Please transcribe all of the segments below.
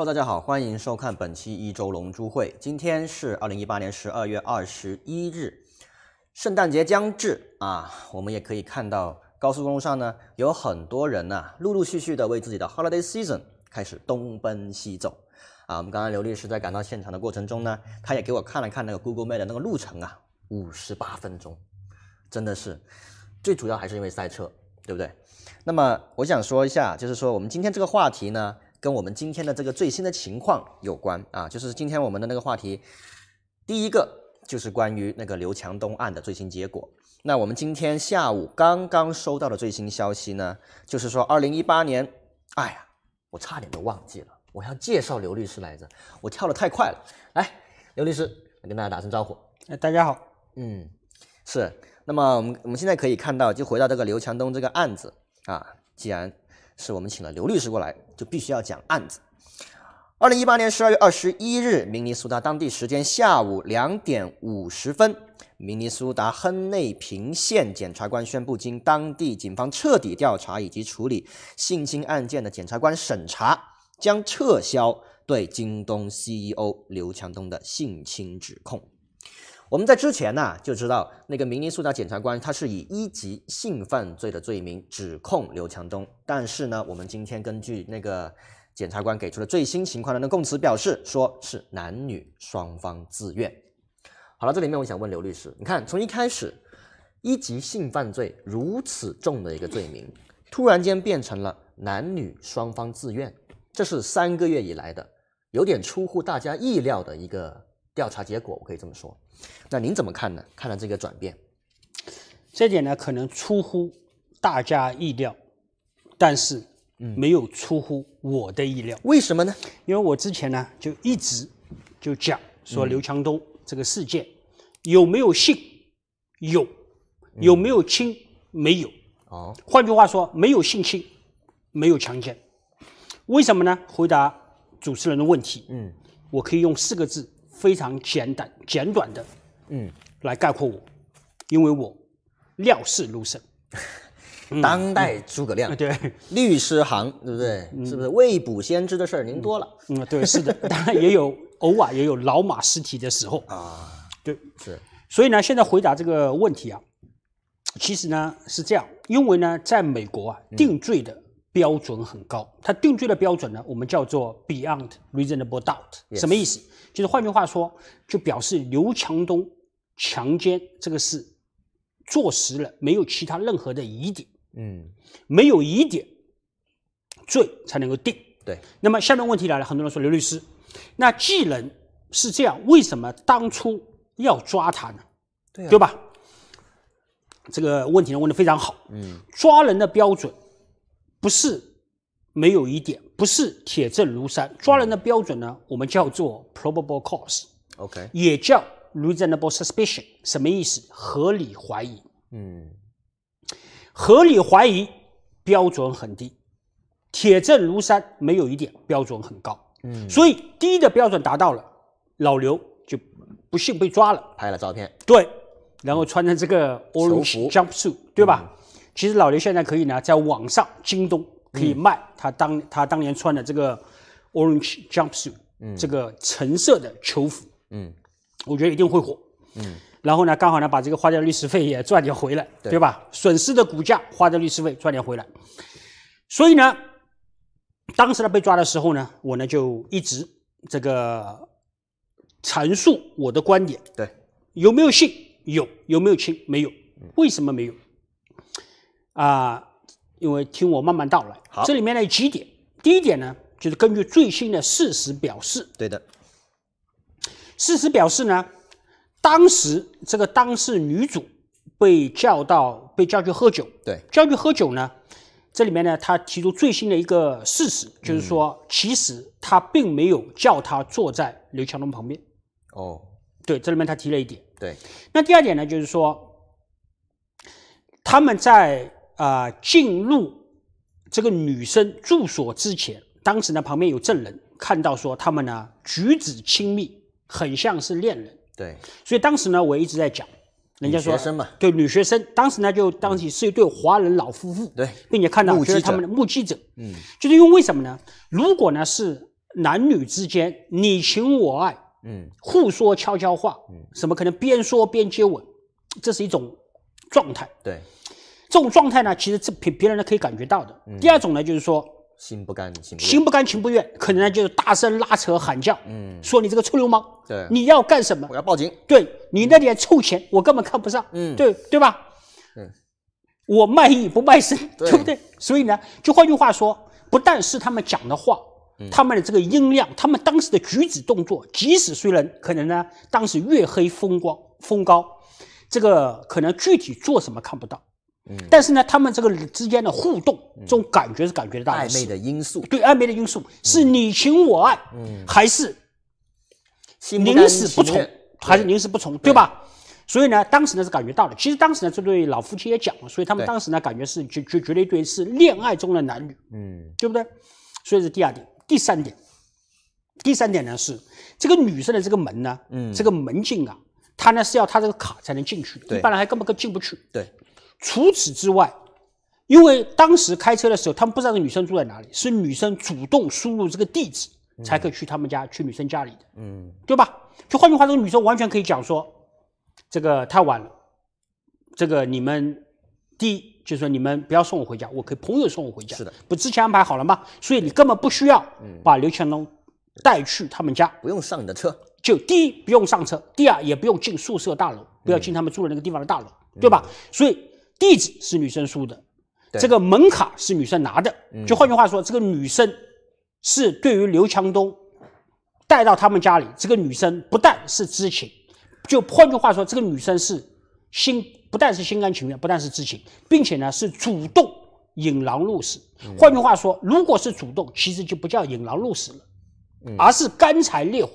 hello，大家好，欢迎收看本期一周龙珠会。今天是二零一八年十二月二十一日，圣诞节将至啊，我们也可以看到高速公路上呢有很多人呢，陆陆续续的为自己的 holiday season 开始东奔西走啊。我们刚才刘律师在赶到现场的过程中呢，他也给我看了看那个 Google Map 的那个路程啊，五十八分钟，真的是，最主要还是因为塞车，对不对？那么我想说一下，就是说我们今天这个话题呢。跟我们今天的这个最新的情况有关啊，就是今天我们的那个话题，第一个就是关于那个刘强东案的最新结果。那我们今天下午刚刚收到的最新消息呢，就是说二零一八年，哎呀，我差点都忘记了，我要介绍刘律师来着，我跳的太快了。来，刘律师，跟大家打声招呼。哎，大家好。嗯，是。那么我们我们现在可以看到，就回到这个刘强东这个案子啊，既然。是我们请了刘律师过来，就必须要讲案子。二零一八年十二月二十一日，明尼苏达当地时间下午两点五十分，明尼苏达亨内平县检察官宣布，经当地警方彻底调查以及处理性侵案件的检察官审查，将撤销对京东 CEO 刘强东的性侵指控。我们在之前呢就知道那个明尼苏达检察官他是以一级性犯罪的罪名指控刘强东，但是呢，我们今天根据那个检察官给出的最新情况的那供词表示，说是男女双方自愿。好了，这里面我想问刘律师，你看从一开始一级性犯罪如此重的一个罪名，突然间变成了男女双方自愿，这是三个月以来的有点出乎大家意料的一个。调查结果，我可以这么说，那您怎么看呢？看了这个转变，这点呢，可能出乎大家意料，但是没有出乎我的意料。为什么呢？因为我之前呢，就一直就讲说刘强东这个事件有没有性，有；有没有亲，没有。哦，换句话说，没有性侵，没有强奸。为什么呢？回答主持人的问题，嗯，我可以用四个字。非常简单简短的，嗯，来概括我，因为我料事如神，当代诸葛亮，对，律师行，对不对？是不是未卜先知的事儿您多了？嗯，对，是的，当然也有偶尔也有老马失蹄的时候啊。对，是。所以呢，现在回答这个问题啊，其实呢是这样，因为呢，在美国啊，定罪的。标准很高，他定罪的标准呢，我们叫做 beyond reasonable doubt，什么意思？就是换句话说，就表示刘强东强奸这个事坐实了，没有其他任何的疑点。嗯，没有疑点，罪才能够定。对。那么下面问题来了，很多人说刘律师，那既然是这样，为什么当初要抓他呢？对，对吧？这个问题问的非常好。嗯，抓人的标准。不是没有疑点，不是铁证如山。抓人的标准呢，我们叫做 probable cause，OK，也叫 reasonable suspicion，什么意思？合理怀疑。嗯，合理怀疑标准很低，铁证如山没有疑点标准很高。嗯，所以低的标准达到了，老刘就不幸被抓了。拍了照片，对，然后穿着这个 orange jumpsuit，对吧？其实老刘现在可以呢，在网上京东可以卖他当他当年穿的这个 orange jumpsuit，这个橙色的球服，嗯，我觉得一定会火，嗯，然后呢，刚好呢，把这个花掉律师费也赚点回来，对吧？损失的股价，花掉律师费赚点回来，所以呢，当时呢被抓的时候呢，我呢就一直这个阐述我的观点，对，有没有信有，有没有亲没有，为什么没有？啊，因为听我慢慢道来。好，这里面呢有几点。第一点呢，就是根据最新的事实表示。对的。事实表示呢，当时这个当事女主被叫到，被叫去喝酒。对。叫去喝酒呢，这里面呢，他提出最新的一个事实，就是说，其实他并没有叫她坐在刘强东旁边。哦。对，这里面他提了一点。对。那第二点呢，就是说，他们在。啊，进入这个女生住所之前，当时呢旁边有证人看到说他们呢举止亲密，很像是恋人。对，所以当时呢我一直在讲，人家说嘛，对女学生。当时呢就当时是一对华人老夫妇。对，并且看到就是他们的目击者。嗯，就是因为为什么呢？如果呢是男女之间你情我爱，嗯，互说悄悄话，嗯，什么可能边说边接吻，这是一种状态。对。这种状态呢，其实这别别人呢可以感觉到的。第二种呢，就是说心不甘情不心不甘情不愿，可能呢就是大声拉扯喊叫，嗯，说你这个臭流氓，对，你要干什么？我要报警。对你那点臭钱，我根本看不上，嗯，对对吧？嗯，我卖艺不卖身，对不对？所以呢，就换句话说，不但是他们讲的话，他们的这个音量，他们当时的举止动作，即使虽然可能呢，当时月黑风光风高，这个可能具体做什么看不到。嗯，但是呢，他们这个之间的互动，这种感觉是感觉到暧昧的因素，对暧昧的因素是你情我爱，嗯，还是临死不从，还是临死不从，对吧？所以呢，当时呢是感觉到了。其实当时呢，这对老夫妻也讲了，所以他们当时呢感觉是绝绝绝对对是恋爱中的男女，嗯，对不对？所以是第二点，第三点，第三点呢是这个女生的这个门呢，嗯，这个门禁啊，她呢是要她这个卡才能进去，一般人还根本就进不去，对。除此之外，因为当时开车的时候，他们不知道这女生住在哪里，是女生主动输入这个地址才可以去他们家，去女生家里的，嗯，对吧？就换句话，说，女生完全可以讲说，这个太晚了，这个你们，第一就是说你们不要送我回家，我可以朋友送我回家。是的，不之前安排好了吗？所以你根本不需要把刘强东带去他们家，不用上你的车，就第一不用上车，第二也不用进宿舍大楼，不要进他们住的那个地方的大楼，对吧？所以。地址是女生输的，这个门卡是女生拿的，就换句话说，这个女生是对于刘强东带到他们家里。这个女生不但是知情，就换句话说，这个女生是心不但是心甘情愿，不但是知情，并且呢是主动引狼入室。换句话说，如果是主动，其实就不叫引狼入室了，而是干柴烈火，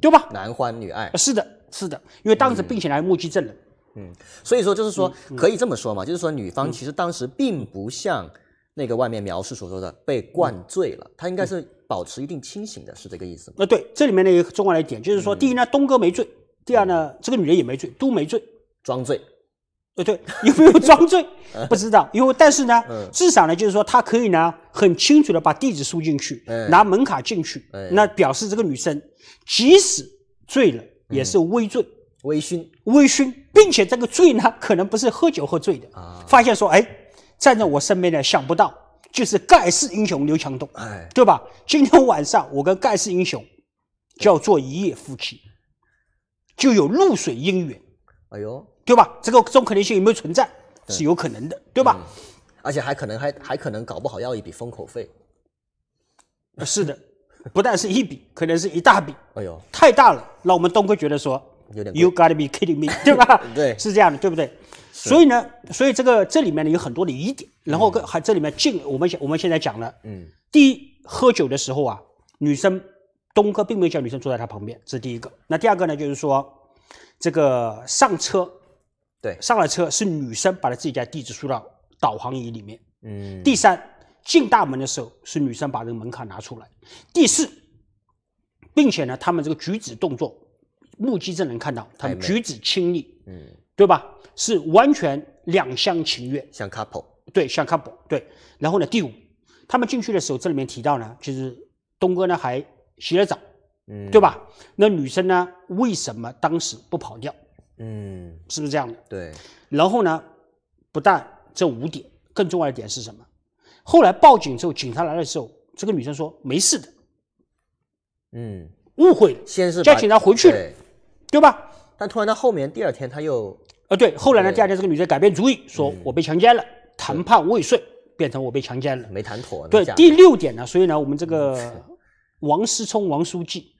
对吧？男欢女爱是的，是的，因为当时并且还目击证人。嗯，所以说就是说，可以这么说嘛，就是说女方其实当时并不像那个外面描述所说的被灌醉了，她应该是保持一定清醒的，是这个意思吗？那对，这里面呢有重要的一点，就是说，第一呢，东哥没醉，第二呢，这个女人也没醉，都没醉，装醉，对对，有没有装醉？不知道，因为但是呢，至少呢，就是说，他可以呢很清楚的把地址输进去，拿门卡进去，那表示这个女生即使醉了也是微醉。微醺，微醺，并且这个醉呢，可能不是喝酒喝醉的。啊，发现说，哎，站在我身边的想不到就是盖世英雄刘强东，哎，对吧？今天晚上我跟盖世英雄叫做一夜夫妻，就有露水姻缘。哎呦，对吧？这个这种可能性有没有存在？是有可能的，对吧？而且还可能还还可能搞不好要一笔封口费。是的，不但是一笔，可能是一大笔。哎呦，太大了，让我们东哥觉得说。You gotta be kidding me，对吧？对，是这样的，对不对？所以呢，所以这个这里面呢有很多的疑点。然后还这里面进我们现我们现在讲了，嗯，第一，喝酒的时候啊，女生东哥并没有叫女生坐在他旁边，这是第一个。那第二个呢，就是说这个上车，对，上了车是女生把她自己家地址输到导航仪里面，嗯。第三，进大门的时候是女生把这个门卡拿出来。第四，并且呢，他们这个举止动作。目击证人看到他们举止亲昵，嗯，对吧？是完全两厢情愿，像 couple，对，像 couple，对。然后呢，第五，他们进去的时候，这里面提到呢，就是东哥呢还洗了澡，嗯，对吧？那女生呢，为什么当时不跑掉？嗯，是不是这样的？对。然后呢，不但这五点，更重要的点是什么？后来报警之后，警察来的时候，这个女生说没事的，嗯，误会，先是叫警察回去了。对吧？但突然，到后面第二天他又，呃，对，后来呢，第二天这个女的改变主意，说我被强奸了，谈判未遂，变成我被强奸了，没谈妥。对，第六点呢，所以呢，我们这个王思聪王书记，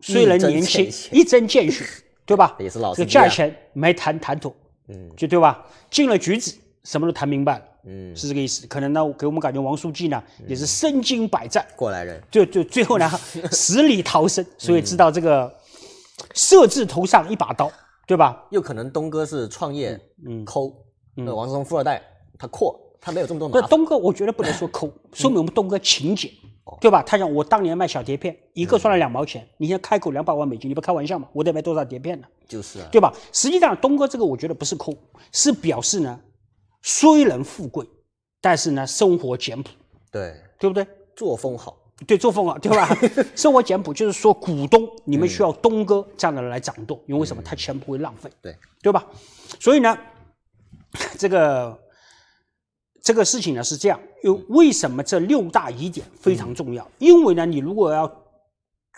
虽然年轻，一针见血，对吧？也是老这个价钱没谈谈妥，嗯，就对吧？进了局子，什么都谈明白了，嗯，是这个意思。可能呢，给我们感觉王书记呢，也是身经百战，过来人，就就最后呢，死 里逃生，所以知道这个。设置头上一把刀，对吧？又可能东哥是创业，嗯，抠。那王思聪富二代，他阔，他没有这么多。那东哥，我觉得不能说抠，说明我们东哥勤俭，对吧？他想，我当年卖小碟片，一个赚了两毛钱，你现在开口两百万美金，你不开玩笑吗？我得卖多少碟片呢？就是啊，对吧？实际上，东哥这个，我觉得不是抠，是表示呢，虽然富贵，但是呢，生活简朴，对，对不对？作风好。对作风啊，对吧？生活简朴，就是说股东，你们需要东哥这样的人来掌舵，因为什么？他钱不会浪费，对对吧？所以呢，这个这个事情呢是这样。又为什么这六大疑点非常重要？因为呢，你如果要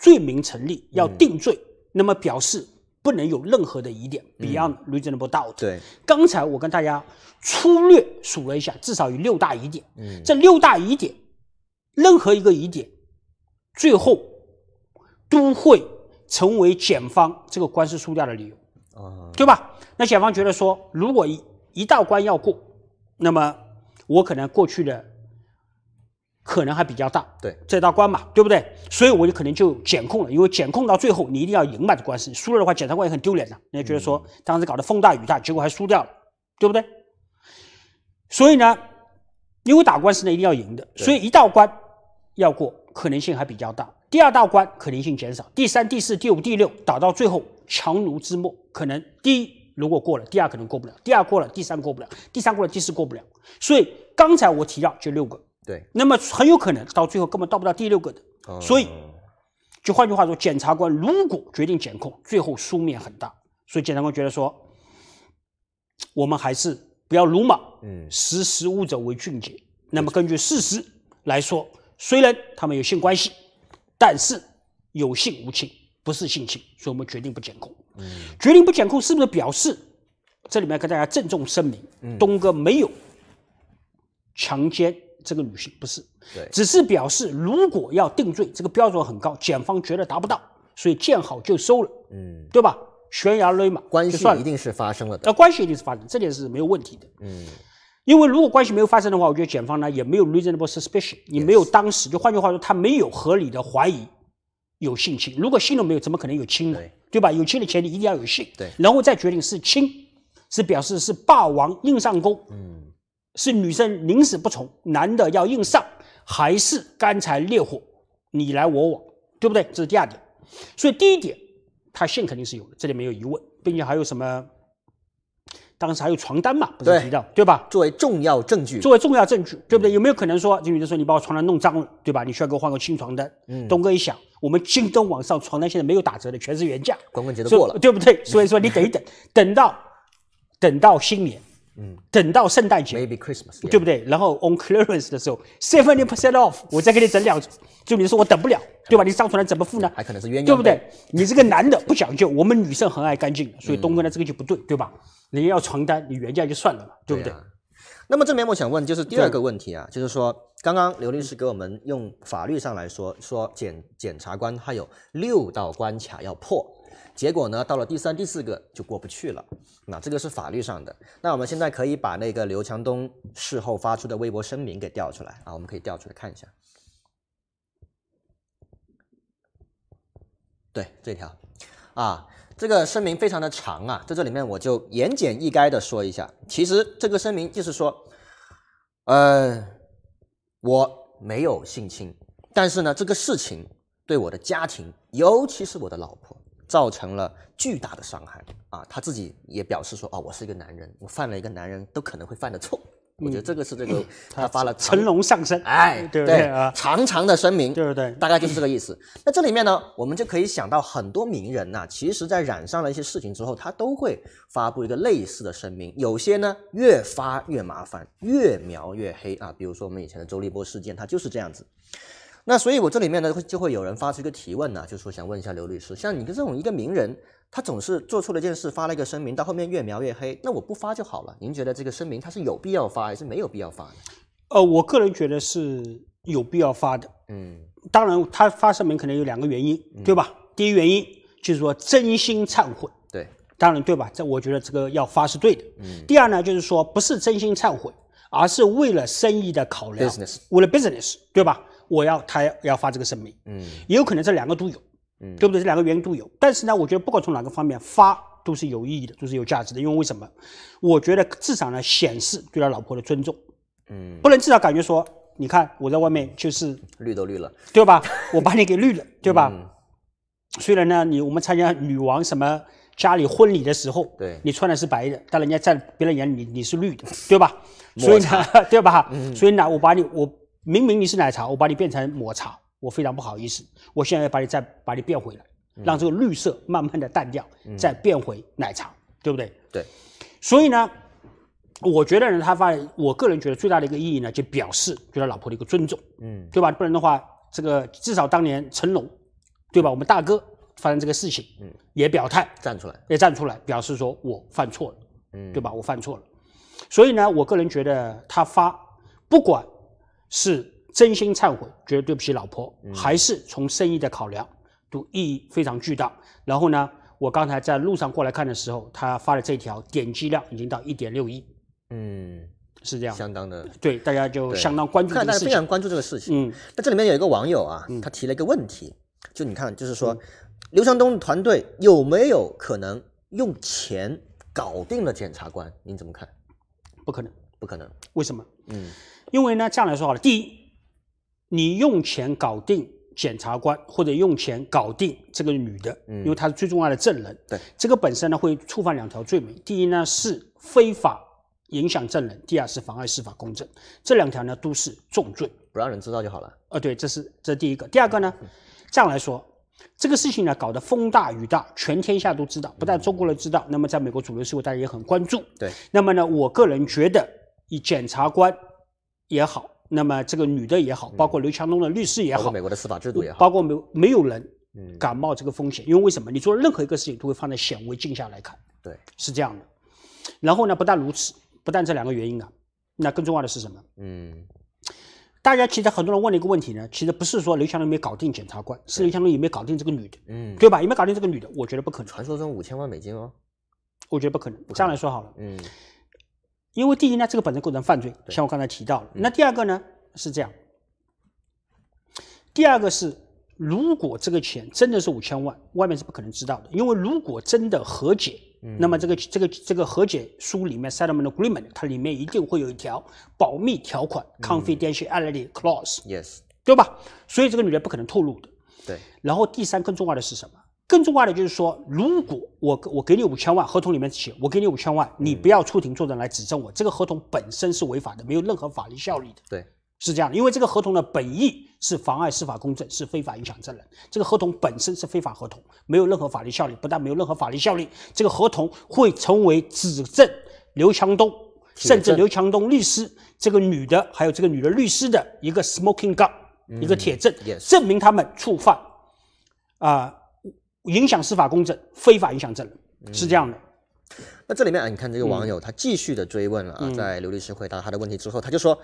罪名成立，要定罪，那么表示不能有任何的疑点，beyond reasonable doubt。对，刚才我跟大家粗略数了一下，至少有六大疑点。嗯，这六大疑点。任何一个疑点，最后都会成为检方这个官司输掉的理由，啊，对吧？那检方觉得说，如果一一道关要过，那么我可能过去的可能还比较大，对，这道关嘛，对不对？所以我就可能就检控了，因为检控到最后你一定要赢嘛，这官司输了的话，检察官也很丢脸呐，家觉得说当时搞得风大雨大，结果还输掉了，对不对？所以呢，因为打官司呢一定要赢的，所以一道关。要过可能性还比较大，第二大关可能性减少，第三、第四、第五、第六打到最后强弩之末，可能第一如果过了，第二可能过不了，第二过了，第三过不了，第三过了，第四过不了，所以刚才我提到就六个，对，那么很有可能到最后根本到不到第六个的，所以，就换句话说，检察官如果决定检控，最后书面很大，所以检察官觉得说，我们还是不要鲁莽，嗯，识时务者为俊杰，那么根据事实来说。虽然他们有性关系，但是有性无情，不是性侵，所以我们决定不检控。嗯，决定不检控是不是表示这里面跟大家郑重声明：东哥没有强奸这个女性，不是。对，只是表示如果要定罪，这个标准很高，检方觉得达不到，所以见好就收了。嗯，对吧？悬崖勒马，关系一定是发生了，的。关系一定是发生，这点是没有问题的。嗯。因为如果关系没有发生的话，我觉得检方呢也没有 reasonable suspicion，你没有当时，就换句话说，他没有合理的怀疑有性侵。如果性都没有，怎么可能有亲呢？对吧？有亲的前提一定要有性。对，然后再决定是亲，是表示是霸王硬上弓，嗯，是女生宁死不从，男的要硬上，还是干柴烈火，你来我往，对不对？这是第二点。所以第一点，他性肯定是有的，这里没有疑问，并且还有什么？当时还有床单嘛，不是提到对吧？作为重要证据，作为重要证据，对不对？有没有可能说，这女的说你把我床单弄脏了，对吧？你需要给我换个新床单。嗯，东哥一想，我们京东网上床单现在没有打折的，全是原价。光棍节都过了，对不对？所以说你等一等，等到，等到新年，嗯，等到圣诞节，Maybe Christmas，对不对？然后 on clearance 的时候 seventy percent off，我再给你整两。就你说我等不了，对吧？你上床单怎么付呢？还可能是冤家对不对？你这个男的不讲究，我们女生很爱干净，所以东哥呢这个就不对，对吧？你要床单，你原价就算了嘛，对不对？那么这边我想问，就是第二个问题啊，就是说，刚刚刘律师给我们用法律上来说，说检检察官他有六道关卡要破，结果呢，到了第三、第四个就过不去了。那这个是法律上的。那我们现在可以把那个刘强东事后发出的微博声明给调出来啊，我们可以调出来看一下。对，这条，啊。这个声明非常的长啊，在这里面我就言简意赅的说一下，其实这个声明就是说，呃，我没有性侵，但是呢，这个事情对我的家庭，尤其是我的老婆，造成了巨大的伤害啊，他自己也表示说，哦，我是一个男人，我犯了一个男人都可能会犯的错。我觉得这个是这个，他发了成龙上身，哎，对对啊，长长的声明，对不对？大概就是这个意思。那这里面呢，我们就可以想到很多名人呐，其实在染上了一些事情之后，他都会发布一个类似的声明。有些呢，越发越麻烦，越描越黑啊。比如说我们以前的周立波事件，他就是这样子。那所以，我这里面呢，就会有人发出一个提问呢，就说想问一下刘律师，像你的这种一个名人。他总是做错了一件事，发了一个声明，到后面越描越黑。那我不发就好了。您觉得这个声明他是有必要发还是没有必要发呢？呃，我个人觉得是有必要发的。嗯，当然他发声明可能有两个原因，对吧？第一原因就是说真心忏悔，对，当然对吧？这我觉得这个要发是对的。嗯。第二呢，就是说不是真心忏悔，而是为了生意的考量，为了 business，对吧？我要他要发这个声明，嗯，也有可能这两个都有。对不对？这两个原因都有，但是呢，我觉得不管从哪个方面发都是有意义的，都是有价值的。因为为什么？我觉得至少呢，显示对他老婆的尊重。嗯，不能至少感觉说，你看我在外面就是绿都绿了，对吧？我把你给绿了，对吧？虽然呢，你我们参加女王什么家里婚礼的时候，对你穿的是白的，但人家在别人眼里你是绿的，对吧？所以呢，对吧？所以呢，我把你，我明明你是奶茶，我把你变成抹茶。我非常不好意思，我现在要把你再把你变回来，让这个绿色慢慢的淡掉，再变回奶茶，对不对？对。所以呢，我觉得呢，他发，我个人觉得最大的一个意义呢，就表示对他老婆的一个尊重，嗯，对吧？不然的话，这个至少当年成龙，对吧？我们大哥发生这个事情，嗯，也表态站出来，也站出来表示说我犯错了，嗯，对吧？我犯错了。所以呢，我个人觉得他发，不管是。真心忏悔，觉得对不起老婆，还是从生意的考量，都意义非常巨大。然后呢，我刚才在路上过来看的时候，他发的这条点击量已经到一点六亿。嗯，是这样，相当的对大家就相当关注。看大家非常关注这个事情。嗯，那这里面有一个网友啊，他提了一个问题，就你看，就是说刘强东团队有没有可能用钱搞定了检察官？您怎么看？不可能，不可能。为什么？嗯，因为呢，这样来说好了，第一。你用钱搞定检察官，或者用钱搞定这个女的，嗯，因为她是最重要的证人。对，这个本身呢会触犯两条罪名：第一呢是非法影响证人，第二是妨碍司法公正。这两条呢都是重罪。不让人知道就好了。呃，对，这是这第一个。第二个呢，这样来说，这个事情呢搞得风大雨大，全天下都知道，不但中国人知道，那么在美国主流社会大家也很关注。对。那么呢，我个人觉得，以检察官也好。那么这个女的也好，包括刘强东的律师也好，包括美国的司法制度也好，包括没没有人敢冒这个风险，因为为什么？你做任何一个事情都会放在显微镜下来看，对，是这样的。然后呢，不但如此，不但这两个原因啊，那更重要的是什么？嗯，大家其实很多人问了一个问题呢，其实不是说刘强东没搞定检察官，是刘强东也没搞定这个女的，嗯，对吧？有没有搞定这个女的，我觉得不可能。传说中五千万美金哦，我觉得不可能。这样来说好了，嗯。因为第一呢，这个本身构成犯罪，像我刚才提到的。那第二个呢是这样，第二个是如果这个钱真的是五千万，外面是不可能知道的。因为如果真的和解，那么这个这个这个和解书里面 settlement agreement 它里面一定会有一条保密条款 confidentiality clause，yes，对吧？所以这个女的不可能透露的。对。然后第三更重要的是什么？更重要的就是说，如果我我给你五千万，合同里面写我给你五千万，你不要出庭作证来指证我。这个合同本身是违法的，没有任何法律效力的。对，是这样，因为这个合同的本意是妨碍司法公正，是非法影响证人。这个合同本身是非法合同，没有任何法律效力。不但没有任何法律效力，这个合同会成为指证刘强东，甚至刘强东律师、这个女的，还有这个女的律师的一个 smoking gun，一个铁证，证明他们触犯啊。影响司法公正，非法影响证人，是这样的。那这里面啊，你看这个网友他继续的追问了啊，在刘律师回答他的问题之后，他就说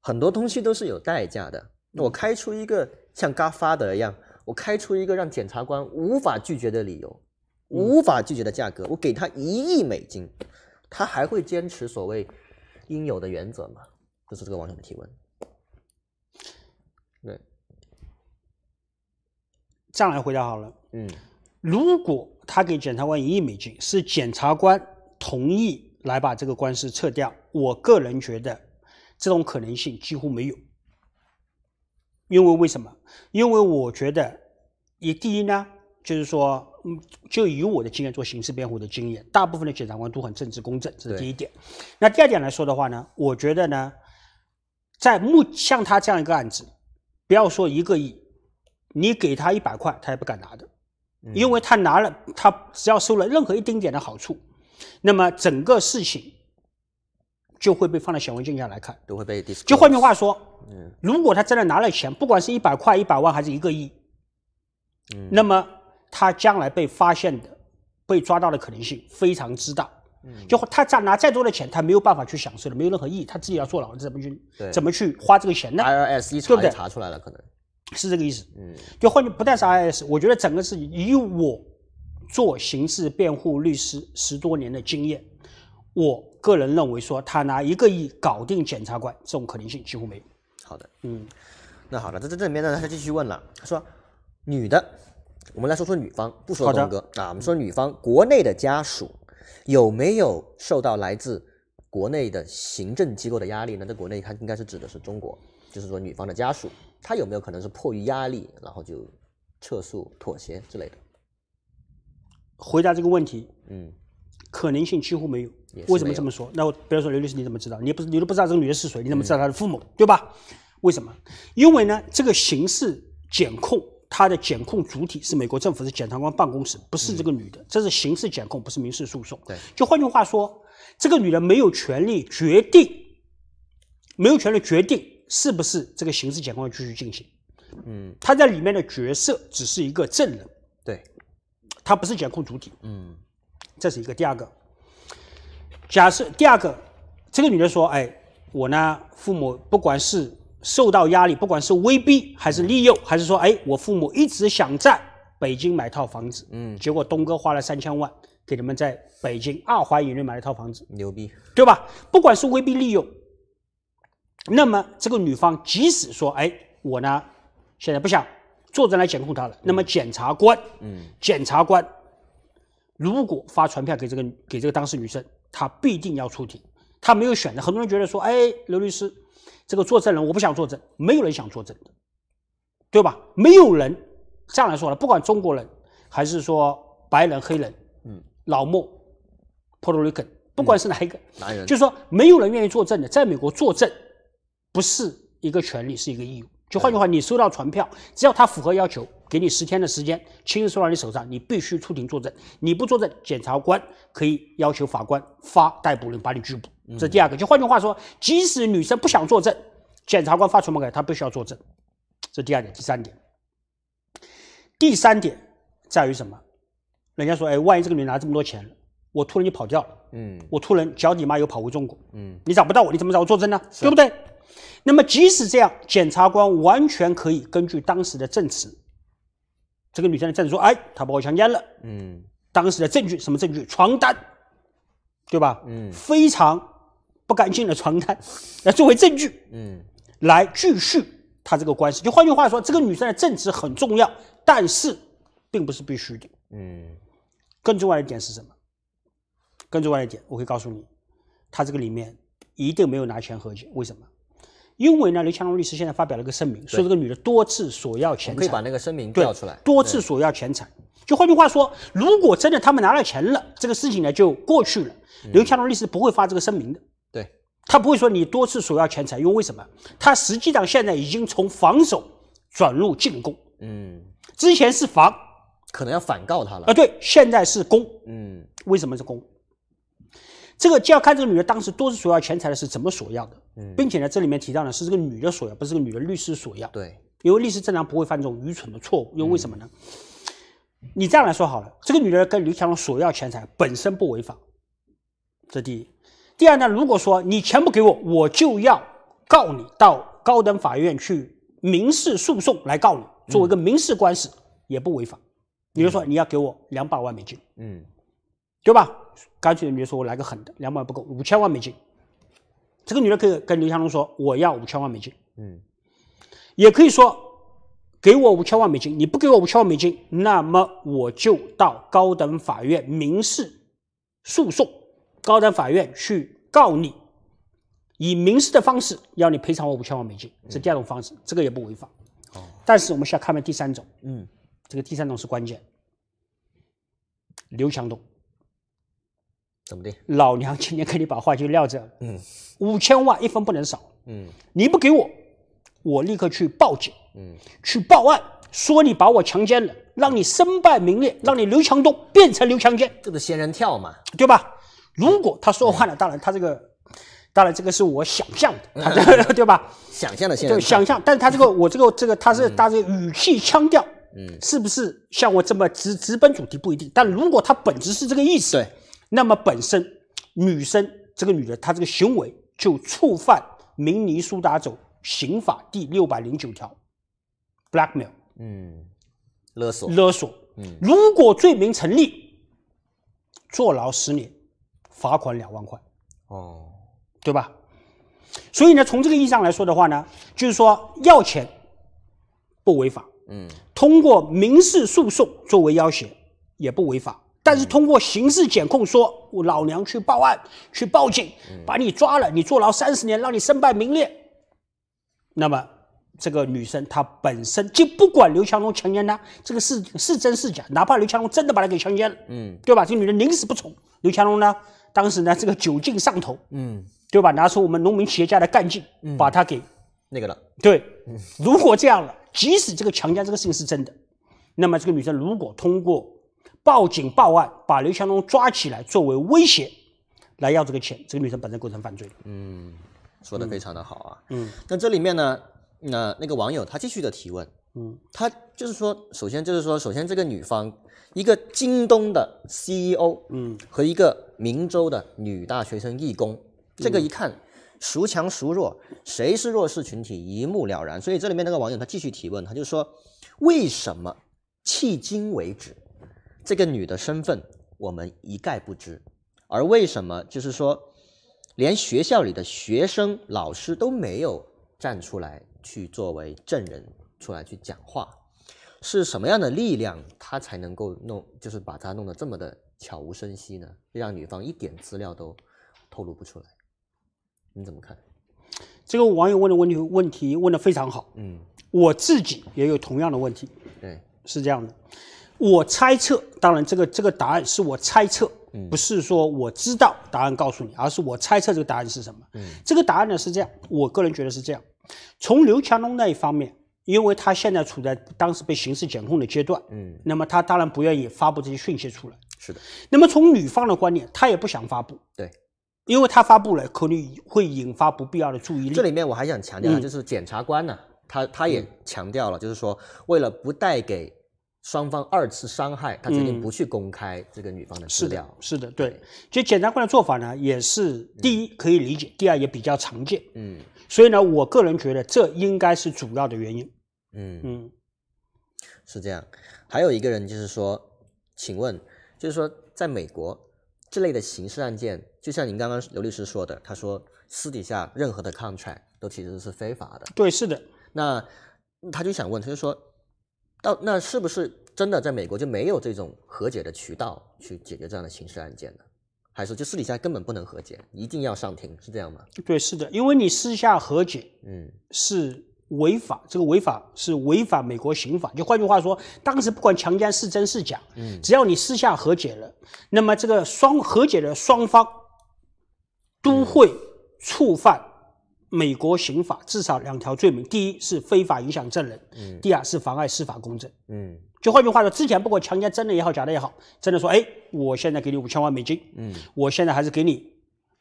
很多东西都是有代价的。我开出一个像嘎发的一样，我开出一个让检察官无法拒绝的理由，无法拒绝的价格，我给他一亿美金，他还会坚持所谓应有的原则吗？这是这个网友的提问。对，这样来回答好了。嗯，如果他给检察官一亿美金，是检察官同意来把这个官司撤掉，我个人觉得，这种可能性几乎没有。因为为什么？因为我觉得，以第一呢，就是说，嗯，就以我的经验做刑事辩护的经验，大部分的检察官都很正直公正，这是第一点。那第二点来说的话呢，我觉得呢，在目像他这样一个案子，不要说一个亿，你给他一百块，他也不敢拿的。因为他拿了，他只要收了任何一丁点的好处，那么整个事情就会被放到显微镜下来看，都会被就换句话说，嗯，如果他真的拿了钱，不管是一百块、一百万还是一个亿，嗯，那么他将来被发现的、被抓到的可能性非常之大，嗯，就他再拿再多的钱，他没有办法去享受的，没有任何意义，他自己要坐牢，怎么去怎么去花这个钱呢？I R S 一查查出来了，可能。是这个意思，嗯，就换句，不但是 I S，我觉得整个是以我做刑事辩护律师十多年的经验，我个人认为说他拿一个亿搞定检察官，这种可能性几乎没有。好的，嗯，那好了，在这里面，呢，他继续问了，他说，女的，我们来说说女方，不说龙哥啊，我们说女方国内的家属有没有受到来自国内的行政机构的压力呢？在国内，他应该是指的是中国，就是说女方的家属。他有没有可能是迫于压力，然后就撤诉、妥协之类的？回答这个问题，嗯，可能性几乎没有。为什么这么说？那我比如说，刘律师，你怎么知道？你不，你都不知道这个女的是谁，你怎么知道她的父母，对吧？为什么？因为呢，这个刑事检控，它的检控主体是美国政府的检察官办公室，不是这个女的。这是刑事检控，不是民事诉讼。对。就换句话说，这个女的没有权利决定，没有权利决定。是不是这个刑事检控继续进行？嗯，他在里面的角色只是一个证人，对，他不是检控主体。嗯，这是一个第二个。假设第二个，这个女的说：“哎，我呢，父母不管是受到压力，不管是威逼还是利诱，还是说，哎，我父母一直想在北京买套房子。嗯，结果东哥花了三千万给你们在北京二环以内买了一套房子，牛逼，对吧？不管是威逼利诱。”那么这个女方即使说，哎，我呢现在不想作证来检控他了。那么检察官，嗯，检察官如果发传票给这个给这个当事女生，她必定要出庭。她没有选择。很多人觉得说，哎，刘律师，这个作证人我不想作证，没有人想作证的，对吧？没有人这样来说了，不管中国人还是说白人、黑人，嗯，老莫，Polaric，不管是哪一个，男人，就是说没有人愿意作证的，在美国作证。不是一个权利，是一个义务。就换句话，你收到传票，只要他符合要求，给你十天的时间，亲自送到你手上，你必须出庭作证。你不作证，检察官可以要求法官发逮捕令，把你拘捕。这第二个。就换句话说，即使女生不想作证，检察官发传票给她，她必须要作证。这第二点。第三点，第三点在于什么？人家说，哎，万一这个女拿这么多钱，我突然就跑掉了。嗯，我突然脚底麻油跑回中国。嗯，你找不到我，你怎么找我作证呢？对不对？那么即使这样，检察官完全可以根据当时的证词，这个女生的证词说：“哎，她把我强奸了。”嗯，当时的证据什么证据？床单，对吧？嗯，非常不干净的床单，来作为证据。嗯，来继续他这个官司。就换句话说，这个女生的证词很重要，但是并不是必须的。嗯，更重要一点是什么？更重要一点，我会告诉你，他这个里面一定没有拿钱和解。为什么？因为呢，刘强东律师现在发表了个声明，说这个女的多次索要钱财。可以把那个声明调出来。多次索要钱财，就换句话说，如果真的他们拿了钱了，这个事情呢就过去了。刘强东律师不会发这个声明的。对，他不会说你多次索要钱财，因为为什么？他实际上现在已经从防守转入进攻。嗯，之前是防，可能要反告他了。啊，对，现在是攻。嗯，为什么是攻？这个就要看这个女的当时多次索要钱财的是怎么索要的，嗯，并且呢，这里面提到呢是这个女的索要，不是这个女的律师索要，对，因为律师正常不会犯这种愚蠢的错误，因为为什么呢？你这样来说好了，这个女的跟刘强东索要钱财本身不违法，这第一，第二呢，如果说你钱不给我，我就要告你到高等法院去民事诉讼来告你，作为一个民事官司也不违法，比如说你要给我两百万美金，嗯。对吧？干脆，你就说我来个狠的，两百万不够，五千万美金。这个女人可以跟刘强东说：“我要五千万美金。”嗯，也可以说：“给我五千万美金，你不给我五千万美金，那么我就到高等法院民事诉讼，高等法院去告你，以民事的方式要你赔偿我五千万美金。”这是第二种方式，这个也不违法。哦。但是我们先看看第三种。嗯。这个第三种是关键，刘强东。怎么的？老娘今天跟你把话就撂这。嗯，五千万一分不能少，嗯，你不给我，我立刻去报警，嗯，去报案，说你把我强奸了，让你身败名裂，让你刘强东变成刘强奸，这不是仙人跳嘛，对吧？如果他说话了，当然他这个，当然这个是我想象的，对吧？想象的仙人，想象，但是他这个我这个这个他是他这语气腔调，嗯，是不是像我这么直直奔主题不一定，但如果他本质是这个意思。那么本身，女生这个女的，她这个行为就触犯明尼苏达州刑法第六百零九条，blackmail，嗯，勒索，勒索，嗯，如果罪名成立，坐牢十年，罚款两万块，哦，对吧？所以呢，从这个意义上来说的话呢，就是说要钱不违法，嗯，通过民事诉讼作为要挟也不违法。但是通过刑事检控说，我老娘去报案、去报警，把你抓了，你坐牢三十年，让你身败名裂。那么，这个女生她本身就不管刘强东强奸她这个事是真是假，哪怕刘强东真的把她给强奸了，嗯，对吧？这女人宁死不从。刘强东呢，当时呢这个酒劲上头，嗯，对吧？拿出我们农民企业家的干劲，嗯，把她给那个了。对，嗯，如果这样了，即使这个强奸这个事情是真的，那么这个女生如果通过。报警报案，把刘强东抓起来作为威胁，来要这个钱，这个女生本身构成犯罪。嗯，说的非常的好啊。嗯，那这里面呢，那那个网友他继续的提问。嗯，他就是说，首先就是说，首先这个女方，一个京东的 CEO，嗯，和一个明州的女大学生义工，这个一看，孰强孰弱，谁是弱势群体，一目了然。所以这里面那个网友他继续提问，他就说，为什么迄今为止？这个女的身份，我们一概不知。而为什么，就是说，连学校里的学生、老师都没有站出来去作为证人出来去讲话，是什么样的力量，他才能够弄，就是把她弄得这么的悄无声息呢？让女方一点资料都透露不出来，你怎么看？这个网友问的问题问题问的非常好。嗯，我自己也有同样的问题。对，是这样的。我猜测，当然这个这个答案是我猜测，不是说我知道答案告诉你，而是我猜测这个答案是什么。嗯，这个答案呢是这样，我个人觉得是这样。从刘强东那一方面，因为他现在处在当时被刑事检控的阶段，嗯，那么他当然不愿意发布这些讯息出来。是的。那么从女方的观念，他也不想发布。对，因为他发布了可能会引发不必要的注意力。这里面我还想强调就是，检察官呢，他他也强调了，就是说为了不带给。双方二次伤害，他决定不去公开这个女方的资料。是的，对。其实检察官的做法呢，也是第一可以理解，第二也比较常见。嗯。所以呢，我个人觉得这应该是主要的原因。嗯嗯，是这样。还有一个人就是说，请问，就是说，在美国这类的刑事案件，就像您刚刚刘律师说的，他说私底下任何的抗 t 都其实是非法的。对，是的。那他就想问，他就说。到那是不是真的在美国就没有这种和解的渠道去解决这样的刑事案件呢？还是就私底下根本不能和解，一定要上庭，是这样吗？对，是的，因为你私下和解，嗯，是违法，这个违法是违反美国刑法。就换句话说，当时不管强奸是真是假，嗯，只要你私下和解了，那么这个双和解的双方都会触犯。美国刑法至少两条罪名：第一是非法影响证人，嗯；第二是妨碍司法公正，嗯。就换句话说，之前不管强奸真的也好，假的也好，真的说，哎，我现在给你五千万美金，嗯，我现在还是给你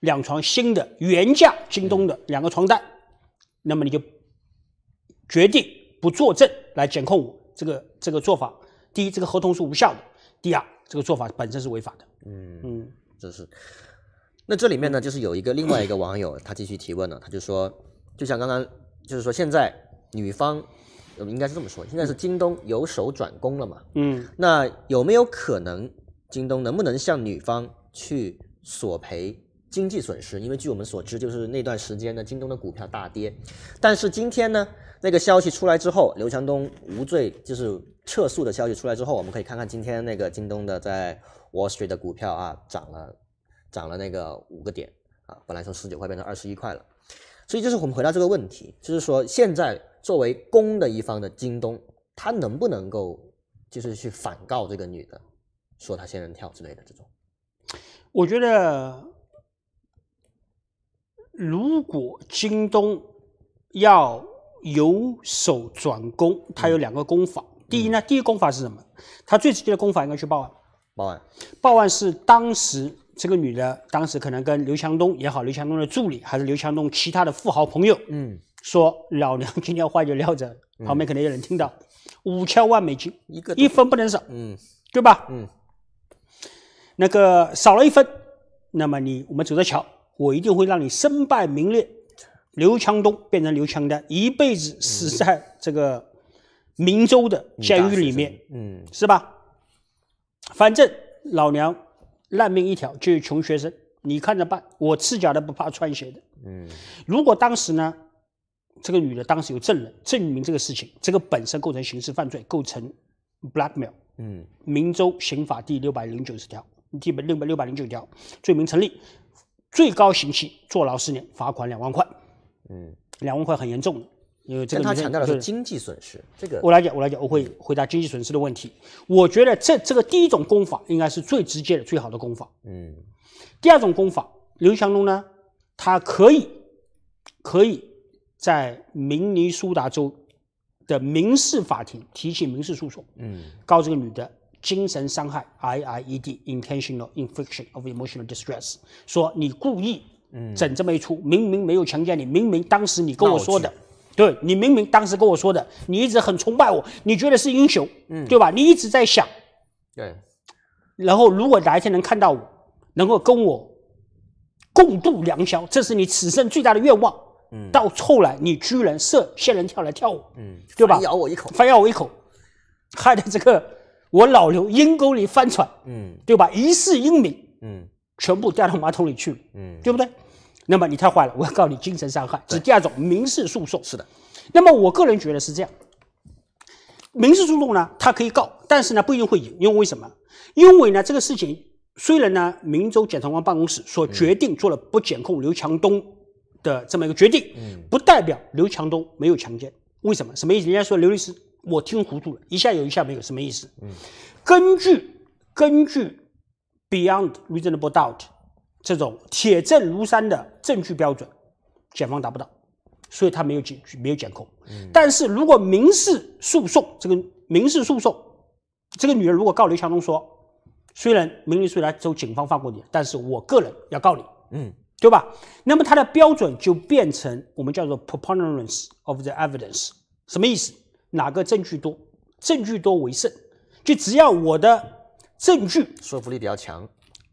两床新的原价京东的两个床单，那么你就决定不作证来检控我。这个这个做法，第一，这个合同是无效的；第二，这个做法本身是违法的。嗯嗯，这是。那这里面呢，就是有一个另外一个网友，他继续提问了，他就说，就像刚刚，就是说现在女方，我们应该是这么说，现在是京东由守转攻了嘛，嗯，那有没有可能京东能不能向女方去索赔经济损失？因为据我们所知，就是那段时间呢，京东的股票大跌，但是今天呢，那个消息出来之后，刘强东无罪就是撤诉的消息出来之后，我们可以看看今天那个京东的在 Wall Street 的股票啊涨了。涨了那个五个点啊，本来从十九块变成二十一块了，所以就是我们回答这个问题，就是说现在作为攻的一方的京东，他能不能够就是去反告这个女的，说她仙人跳之类的这种？我觉得，如果京东要由守转攻，它有两个攻法。第一呢，第一攻法是什么？它最直接的攻法应该去报案。报案。报案是当时。这个女的当时可能跟刘强东也好，刘强东的助理还是刘强东其他的富豪朋友，嗯，说老娘今天话就撂这，旁边可能有人听到，五千万美金，一个一分不能少，嗯，对吧？嗯，那个少了一分，那么你我们走着瞧，我一定会让你身败名裂，刘强东变成刘强呆，一辈子死在这个明州的监狱里面，嗯，是吧？反正老娘。烂命一条，就是穷学生，你看着办。我赤脚的不怕穿鞋的。嗯，如果当时呢，这个女的当时有证人，证明这个事情，这个本身构成刑事犯罪，构成 blackmail。嗯，明州刑法第六百零九十条，第六百六百零九条，罪名成立，最高刑期坐牢四年，罚款两万块。嗯，两万块很严重的。因为这他强调的是经济损失，这个我来讲，我来讲，我会回答经济损失的问题。我觉得这这个第一种攻法应该是最直接的、最好的攻法。嗯。第二种攻法，刘强东呢，他可以可以在明尼苏达州的民事法庭提起民事诉讼。嗯。告这个女的精神伤害，I I E D，Intentional Infliction of Emotional Distress，说你故意整这么一出，明明没有强奸你，明明当时你跟我说的。对你明明当时跟我说的，你一直很崇拜我，你觉得是英雄，嗯，对吧？你一直在想，对。然后如果哪一天能看到我，能够跟我共度良宵，这是你此生最大的愿望，嗯。到后来你居然设仙人跳来跳舞，嗯，对吧？咬我一口，非要我一口，害得这个我老刘阴沟里翻船，嗯，对吧？一世英名，嗯，全部掉到马桶里去，嗯，对不对？那么你太坏了，我要告你精神伤害。是第二种民事诉讼。是的，那么我个人觉得是这样。民事诉讼呢，他可以告，但是呢不一定会赢，因为为什么？因为呢这个事情虽然呢，明州检察官办公室所决定做了不检控刘强东的这么一个决定，不代表刘强东没有强奸。为什么？什么意思？人家说刘律师，我听糊涂了，一下有，一下没有，什么意思？嗯，根据根据 Beyond reasonable doubt。这种铁证如山的证据标准，检方达不到，所以他没有检没有检控。嗯，但是如果民事诉讼，这个民事诉讼，这个女儿如果告刘强东说，虽然民事诉来之后，警方放过你，但是我个人要告你，嗯，对吧？那么它的标准就变成我们叫做 p r e p o n d e r a n c e of the evidence，什么意思？哪个证据多，证据多为胜。就只要我的证据说服力比较强。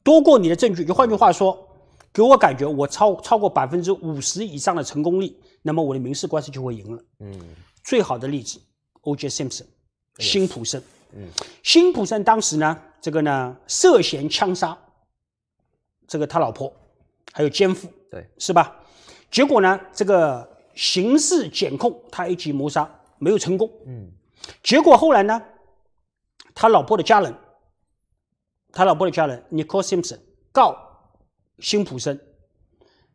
多过你的证据，就换句话说，给我感觉我超超过百分之五十以上的成功率，那么我的民事官司就会赢了。嗯，最好的例子，O.J. Simpson，辛普森。嗯，辛普森当时呢，这个呢涉嫌枪杀这个他老婆，还有奸夫，对，是吧？结果呢，这个刑事检控他一级谋杀没有成功。嗯，结果后来呢，他老婆的家人。他老婆的家人 Nicole Simpson 告辛普森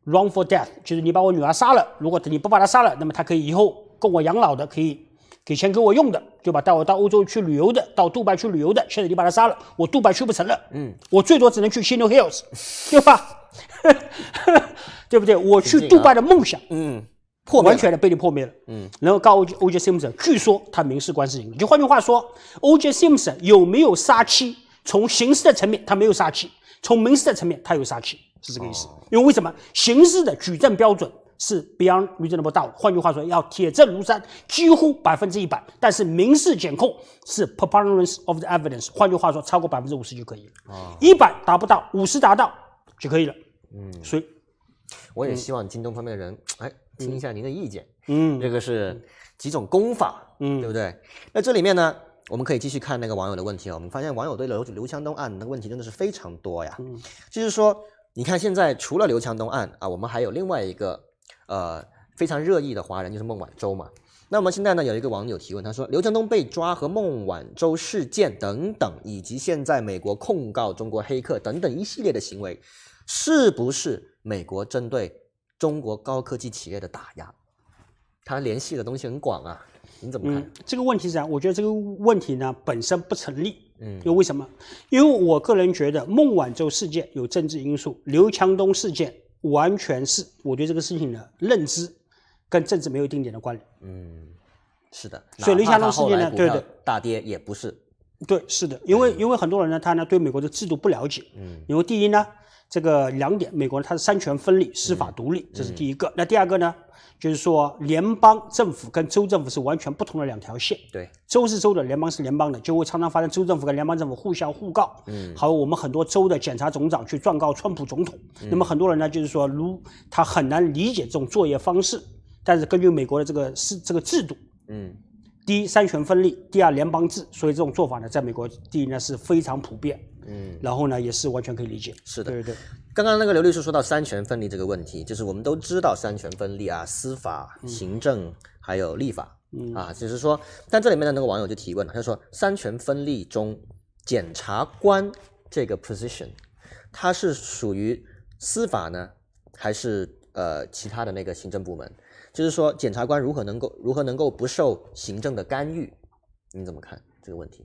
，wrong for death，就是你把我女儿杀了。如果你不把她杀了，那么她可以以后供我养老的，可以给钱给我用的，对吧？带我到欧洲去旅游的，到杜拜去旅游的。现在你把她杀了，我杜拜去不成了。嗯，我最多只能去 n o Hills，对吧？对不对？我去杜拜的梦想，嗯，破完全的被你破灭了。嗯，然后告 OJ Simpson，据说他民事官司赢了。就换句话说，OJ Simpson 有没有杀妻？从刑事的层面，它没有杀气；从民事的层面，它有杀气，是这个意思。因为为什么刑事的举证标准是 Beyond reasonable doubt，换句话说，要铁证如山，几乎百分之一百。但是民事检控是 p r e p o n d e r a n c e of the evidence，换句话说，超过百分之五十就可以，一百达不到，五十达到就可以了。嗯，所以我也希望京东方面的人，哎，听一下您的意见。嗯，这个是几种功法，嗯，对不对？那这里面呢？我们可以继续看那个网友的问题啊，我们发现网友对刘刘强东案的问题真的是非常多呀。嗯，就是说，你看现在除了刘强东案啊，我们还有另外一个呃非常热议的华人，就是孟晚舟嘛。那我们现在呢有一个网友提问，他说刘强东被抓和孟晚舟事件等等，以及现在美国控告中国黑客等等一系列的行为，是不是美国针对中国高科技企业的打压？他联系的东西很广啊。你怎么看？这个问题是样，我觉得这个问题呢本身不成立。嗯，因为什么？因为我个人觉得孟晚舟事件有政治因素，刘强东事件完全是我对这个事情的认知跟政治没有一丁点的关联。嗯，是的。所以刘强东事件呢，对对大跌也不是。对，是的，因为因为很多人呢，他呢对美国的制度不了解。嗯，因为第一呢。这个两点，美国呢，它是三权分立，司法独立，这是第一个。那第二个呢，就是说，联邦政府跟州政府是完全不同的两条线。对，州是州的，联邦是联邦的，就会常常发生州政府跟联邦政府互相互告。嗯，还有我们很多州的检察总长去状告川普总统。那么很多人呢，就是说，如他很难理解这种作业方式，但是根据美国的这个是这个制度，嗯。第一，三权分立；第二，联邦制。所以这种做法呢，在美国，第一呢是非常普遍，嗯，然后呢也是完全可以理解。是的，对对。刚刚那个刘律师说到三权分立这个问题，就是我们都知道三权分立啊，司法、行政还有立法，啊，只是说，但这里面呢，那个网友就提问了，他说三权分立中，检察官这个 position，它是属于司法呢，还是呃其他的那个行政部门？就是说，检察官如何能够如何能够不受行政的干预？你怎么看这个问题？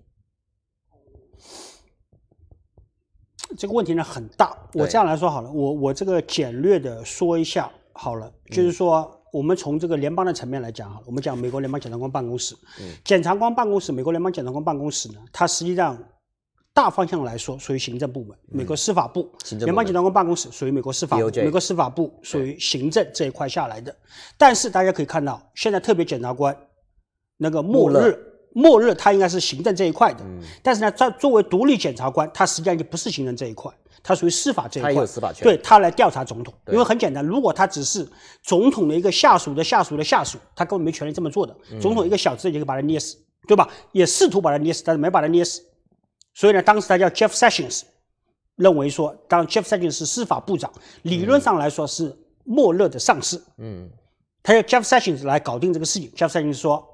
这个问题呢很大。我这样来说好了，我我这个简略的说一下好了。就是说，我们从这个联邦的层面来讲哈，我们讲美国联邦检察官办公室。嗯。检察官办公室，美国联邦检察官办公室呢，它实际上。大方向来说，属于行政部门。美国司法部、联邦检察官办公室属于美国司法部。美国司法部属于行政这一块下来的。但是大家可以看到，现在特别检察官那个末日，末日他应该是行政这一块的。但是呢，他作为独立检察官，他实际上就不是行政这一块，他属于司法这一块。他有司法权。对他来调查总统，因为很简单，如果他只是总统的一个下属的下属的下属，他根本没权利这么做的。总统一个小职就可以把他捏死，对吧？也试图把他捏死，但是没把他捏死。所以呢，当时他叫 Jeff Sessions，认为说，当 Jeff Sessions 是司法部长，理论上来说是莫勒的上司。嗯，他叫 Jeff Sessions 来搞定这个事情。Jeff Sessions 说，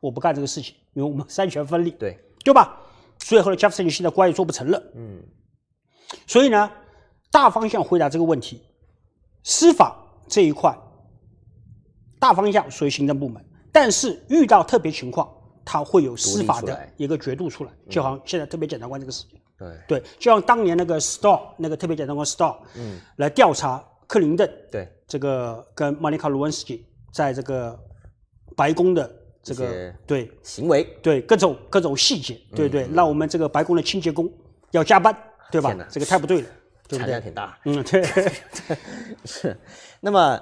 我不干这个事情，因为我们三权分立。对，对吧？所以后来 Jeff Sessions 现在关于做不成了。嗯，所以呢，大方向回答这个问题，司法这一块，大方向属于行政部门，但是遇到特别情况。他会有司法的一个角度出来，就好像现在特别检察官这个事情，对，对，就像当年那个 s t o l l 那个特别检察官 s t o l l 嗯，来调查克林顿，对，这个跟玛丽卡鲁恩斯基在这个白宫的这个对行为，对各种各种细节，对对，让我们这个白宫的清洁工要加班，对吧？这个太不对了，产量挺大，嗯，对，是，那么。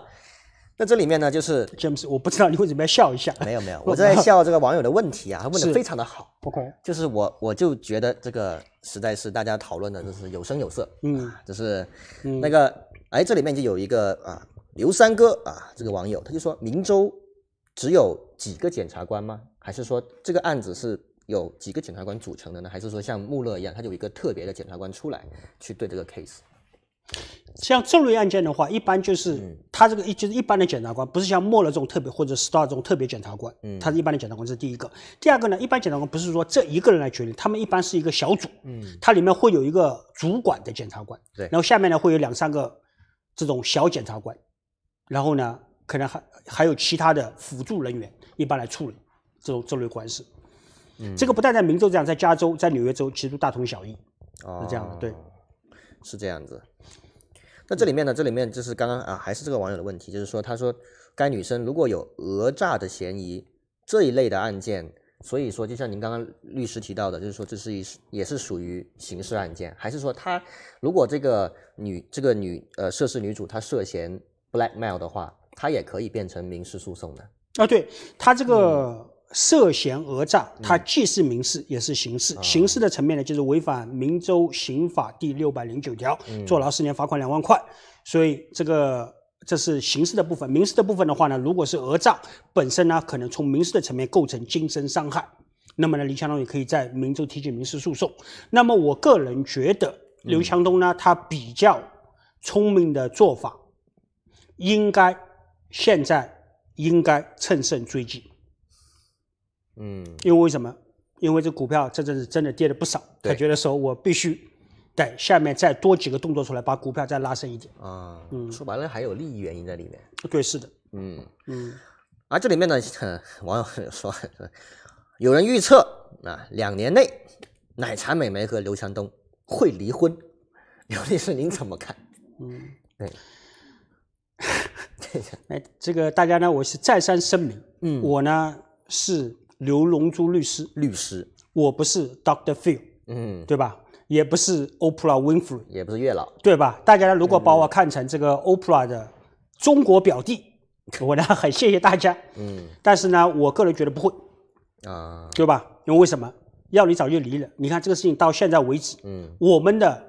那这里面呢，就是詹姆斯，我不知道你为什么要笑一下。没有没有，我在笑这个网友的问题啊，他问的非常的好。OK，就是我我就觉得这个实在是大家讨论的，就是有声有色。嗯，就是那个哎，这里面就有一个啊，刘三哥啊，这个网友他就说，明州只有几个检察官吗？还是说这个案子是有几个检察官组成的呢？还是说像穆勒一样，他有一个特别的检察官出来去对这个 case？像这类案件的话，一般就是他这个一就是一般的检察官，不是像莫勒这种特别或者 Star 这种特别检察官，他是一般的检察官。这是第一个。第二个呢，一般检察官不是说这一个人来决定，他们一般是一个小组。嗯，它里面会有一个主管的检察官，对，然后下面呢会有两三个这种小检察官，然后呢可能还还有其他的辅助人员一般来处理这种这类官司。嗯，这个不但在明州这样，在加州、在纽约州，其实都大同小异，是这样的。对，是这样子。那这里面呢？这里面就是刚刚啊，还是这个网友的问题，就是说，他说该女生如果有讹诈的嫌疑这一类的案件，所以说，就像您刚刚律师提到的，就是说，这是一也是属于刑事案件，还是说，他如果这个女这个女呃涉事女主她涉嫌 blackmail 的话，她也可以变成民事诉讼的啊？对，她这个。涉嫌讹诈，他既是民事也是刑事。刑事的层面呢，就是违反《民州刑法》第六百零九条，坐牢十年，罚款两万块。所以这个这是刑事的部分，民事的部分的话呢，如果是讹诈本身呢，可能从民事的层面构成精神伤害。那么呢，李强东也可以在民州提起民事诉讼。那么我个人觉得，刘强东呢，他比较聪明的做法，应该现在应该乘胜追击。嗯，因为为什么？因为这股票这阵子真的跌了不少，他觉得说我必须等下面再多几个动作出来，把股票再拉升一点啊。嗯，说白了还有利益原因在里面。对，是的。嗯嗯，而这里面呢，网友说有人预测啊，两年内奶茶美眉和刘强东会离婚。刘律师您怎么看？嗯，对。哎，这个大家呢，我是再三声明，嗯，我呢是。刘龙珠律师，律师，我不是 Doctor Phil，嗯，对吧？也不是 Oprah Winfrey，也不是月老，对吧？大家如果把我看成这个 Oprah 的中国表弟，我呢很谢谢大家，嗯。但是呢，我个人觉得不会，啊，对吧？因为为什么？要你早就离了。你看这个事情到现在为止，嗯，我们的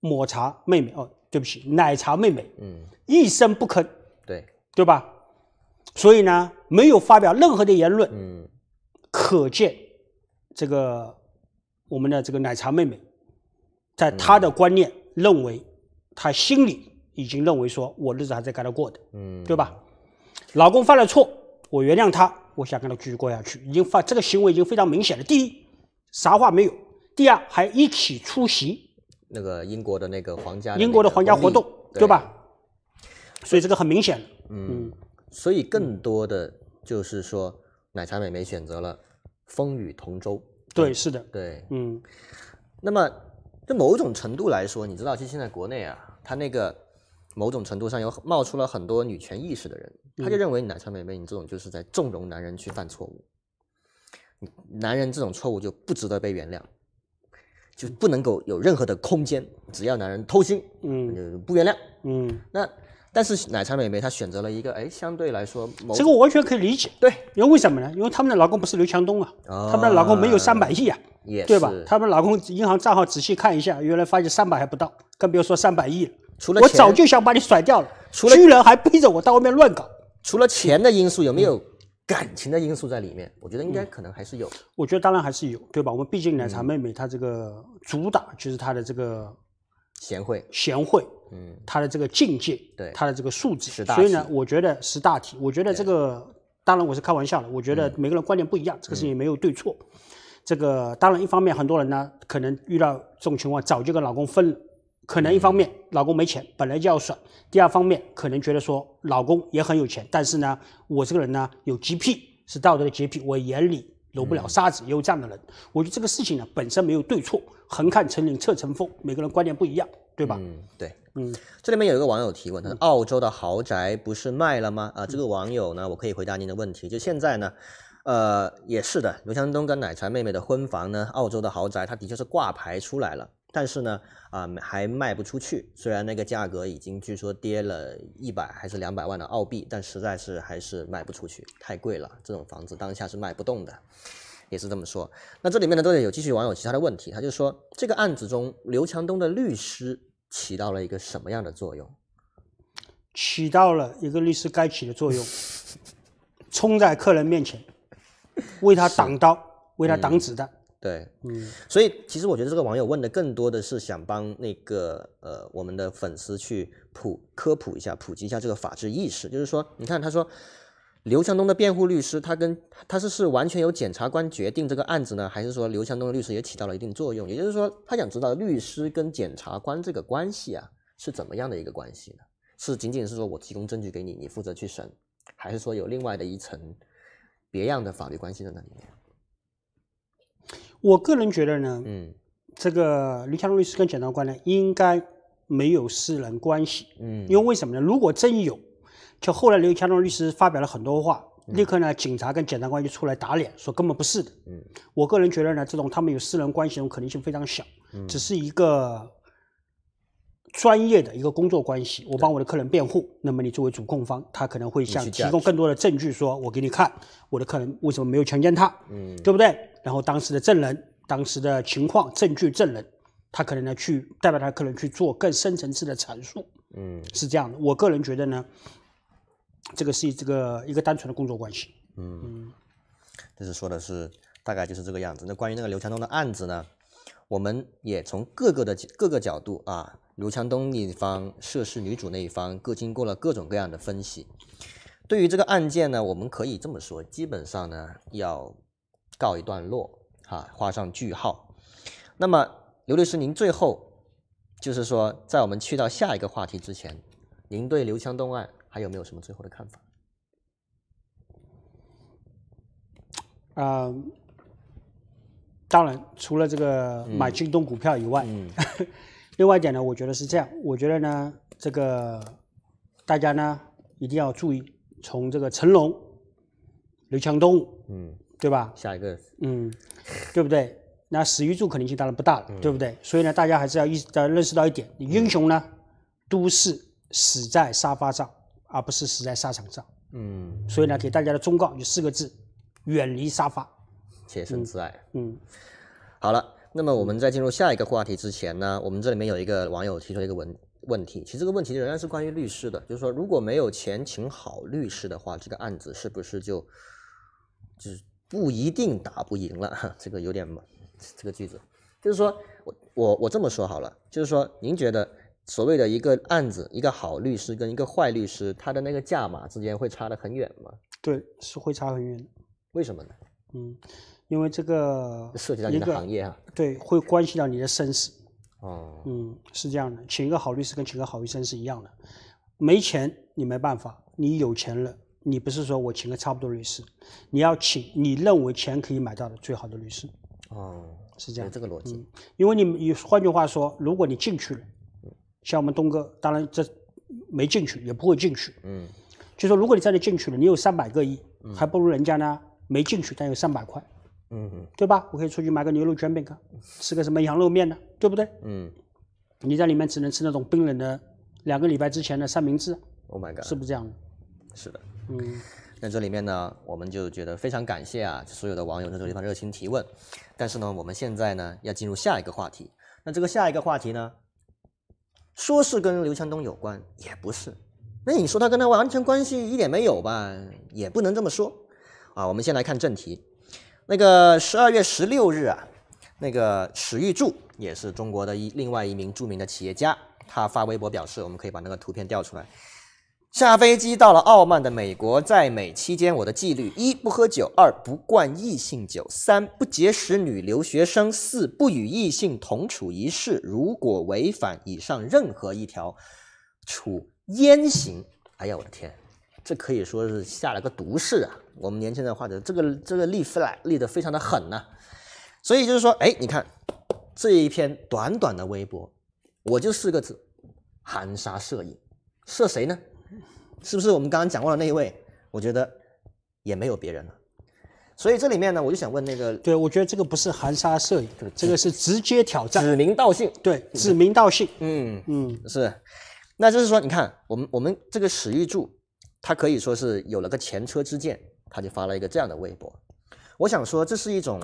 抹茶妹妹，哦，对不起，奶茶妹妹，嗯，一声不吭，对，对吧？所以呢，没有发表任何的言论，嗯。可见，这个我们的这个奶茶妹妹，在她的观念认为，她心里已经认为说，我日子还在跟她过的，嗯，对吧？老公犯了错，我原谅他，我想跟他继续过下去，已经发这个行为已经非常明显了。第一，啥话没有；第二，还一起出席那个英国的那个皇家，英国的皇家活动，对吧？所以这个很明显。嗯，所以更多的就是说，奶茶妹妹选择了。风雨同舟，对，是的，对，嗯，那么在某种程度来说，你知道，其实现在国内啊，他那个某种程度上有冒出了很多女权意识的人，他就认为奶茶妹妹你这种就是在纵容男人去犯错误，男人这种错误就不值得被原谅，就不能够有任何的空间，只要男人偷腥，嗯，不原谅，嗯，那。但是奶茶妹妹她选择了一个哎，相对来说，这个完全可以理解。对，因为为什么呢？因为他们的老公不是刘强东啊，他们的老公没有三百亿啊，对吧？他们老公银行账号仔细看一下，原来发现三百还不到，更别说三百亿了。除了我早就想把你甩掉了，居然还逼着我到外面乱搞。除了钱的因素，有没有感情的因素在里面？我觉得应该可能还是有。我觉得当然还是有，对吧？我们毕竟奶茶妹妹她这个主打就是她的这个贤惠，贤惠。嗯，他的这个境界，对他的这个素质，所以呢，我觉得识大体。我觉得这个，当然我是开玩笑的。我觉得每个人观点不一样，这个事情没有对错。这个当然，一方面很多人呢，可能遇到这种情况，早就跟老公分了。可能一方面老公没钱，本来就要甩；第二方面，可能觉得说老公也很有钱，但是呢，我这个人呢有洁癖，是道德的洁癖，我眼里揉不了沙子，也有这样的人。我觉得这个事情呢本身没有对错，横看成岭侧成峰，每个人观念不一样，对吧？嗯，对。嗯，这里面有一个网友提问，他说：“澳洲的豪宅不是卖了吗？”啊，这个网友呢，我可以回答您的问题。就现在呢，呃，也是的。刘强东跟奶茶妹妹的婚房呢，澳洲的豪宅，它的确是挂牌出来了，但是呢，啊，还卖不出去。虽然那个价格已经据说跌了一百还是两百万的澳币，但实在是还是卖不出去，太贵了。这种房子当下是卖不动的，也是这么说。那这里面呢，都有继续网友其他的问题，他就说，这个案子中刘强东的律师。起到了一个什么样的作用？起到了一个律师该起的作用，冲在客人面前，为他挡刀，为他挡子弹。对，嗯，所以其实我觉得这个网友问的更多的是想帮那个呃我们的粉丝去普科普一下、普及一下这个法治意识。就是说，你看他说。刘强东的辩护律师，他跟他是是完全由检察官决定这个案子呢，还是说刘强东的律师也起到了一定作用？也就是说，他想知道律师跟检察官这个关系啊是怎么样的一个关系呢？是仅仅是说我提供证据给你，你负责去审，还是说有另外的一层别样的法律关系在里面？我个人觉得呢，嗯，这个刘强东律师跟检察官呢，应该没有私人关系，嗯，因为为什么呢？如果真有。就后来刘强东律师发表了很多话，立刻呢，警察跟检察官就出来打脸，说根本不是的。嗯，我个人觉得呢，这种他们有私人关系，这种可能性非常小。嗯，只是一个专业的一个工作关系，我帮我的客人辩护，那么你作为主控方，他可能会向提供更多的证据，说我给你看我的客人为什么没有强奸他。嗯，对不对？然后当时的证人、当时的情况、证据、证人，他可能呢去代表他客人去做更深层次的阐述。嗯，是这样的，我个人觉得呢。这个是这个一个单纯的工作关系，嗯，就是说的是大概就是这个样子。那关于那个刘强东的案子呢，我们也从各个的各个角度啊，刘强东一方涉事女主那一方各经过了各种各样的分析。对于这个案件呢，我们可以这么说，基本上呢要告一段落哈，画上句号。那么刘律师，您最后就是说，在我们去到下一个话题之前，您对刘强东案？还有没有什么最后的看法？啊，当然，除了这个买京东股票以外，另外一点呢，我觉得是这样。我觉得呢，这个大家呢一定要注意，从这个成龙、刘强东，嗯，对吧？下一个，嗯，对不对？那史玉柱可能性当然不大了，对不对？所以呢，大家还是要一要认识到一点：，英雄呢都是死在沙发上。而不是死在沙场上。嗯，所以呢，给大家的忠告有四个字：远离沙发，且身自爱。嗯，好了，那么我们在进入下一个话题之前呢，我们这里面有一个网友提出一个问问题，其实这个问题仍然是关于律师的，就是说，如果没有钱请好律师的话，这个案子是不是就就是不一定打不赢了？这个有点这个句子，就是说我我我这么说好了，就是说，您觉得？所谓的一个案子，一个好律师跟一个坏律师，他的那个价码之间会差得很远吗？对，是会差很远。为什么呢？嗯，因为这个涉及到你的行业啊。对，会关系到你的生死。哦。嗯，是这样的，请一个好律师跟请个好医生是一样的。没钱你没办法，你有钱了，你不是说我请个差不多律师，你要请你认为钱可以买到的最好的律师。哦，是这样，这个逻辑。嗯，因为你你换句话说，如果你进去了。像我们东哥，当然这没进去，也不会进去。嗯，就说如果你在这进去了，你有三百个亿，还不如人家呢，没进去但有三百块。嗯，对吧？我可以出去买个牛肉卷饼吃，吃个什么羊肉面呢？对不对？嗯，你在里面只能吃那种冰冷的两个礼拜之前的三明治。Oh my god！是不是这样？是的。嗯，那这里面呢，我们就觉得非常感谢啊，所有的网友在这个地方热情提问。但是呢，我们现在呢要进入下一个话题。那这个下一个话题呢？说是跟刘强东有关，也不是。那你说他跟他完全关系一点没有吧？也不能这么说啊。我们先来看正题。那个十二月十六日啊，那个史玉柱也是中国的一另外一名著名的企业家，他发微博表示，我们可以把那个图片调出来。下飞机到了傲慢的美国，在美期间我的纪律：一不喝酒，二不灌异性酒，三不结识女留学生，四不与异性同处一室。如果违反以上任何一条，处阉刑。哎呀，我的天，这可以说是下了个毒誓啊！我们年轻人画的这个这个立 flag 立的非常的狠呐。所以就是说，哎，你看这一篇短短的微博，我就四个字：含沙射影，射谁呢？是不是我们刚刚讲过的那一位？我觉得也没有别人了。所以这里面呢，我就想问那个，对，我觉得这个不是含沙射影，这个是直接挑战，指名道姓，对，指名道姓，嗯嗯，是。那就是说，你看，我们我们这个史玉柱，他可以说是有了个前车之鉴，他就发了一个这样的微博。我想说，这是一种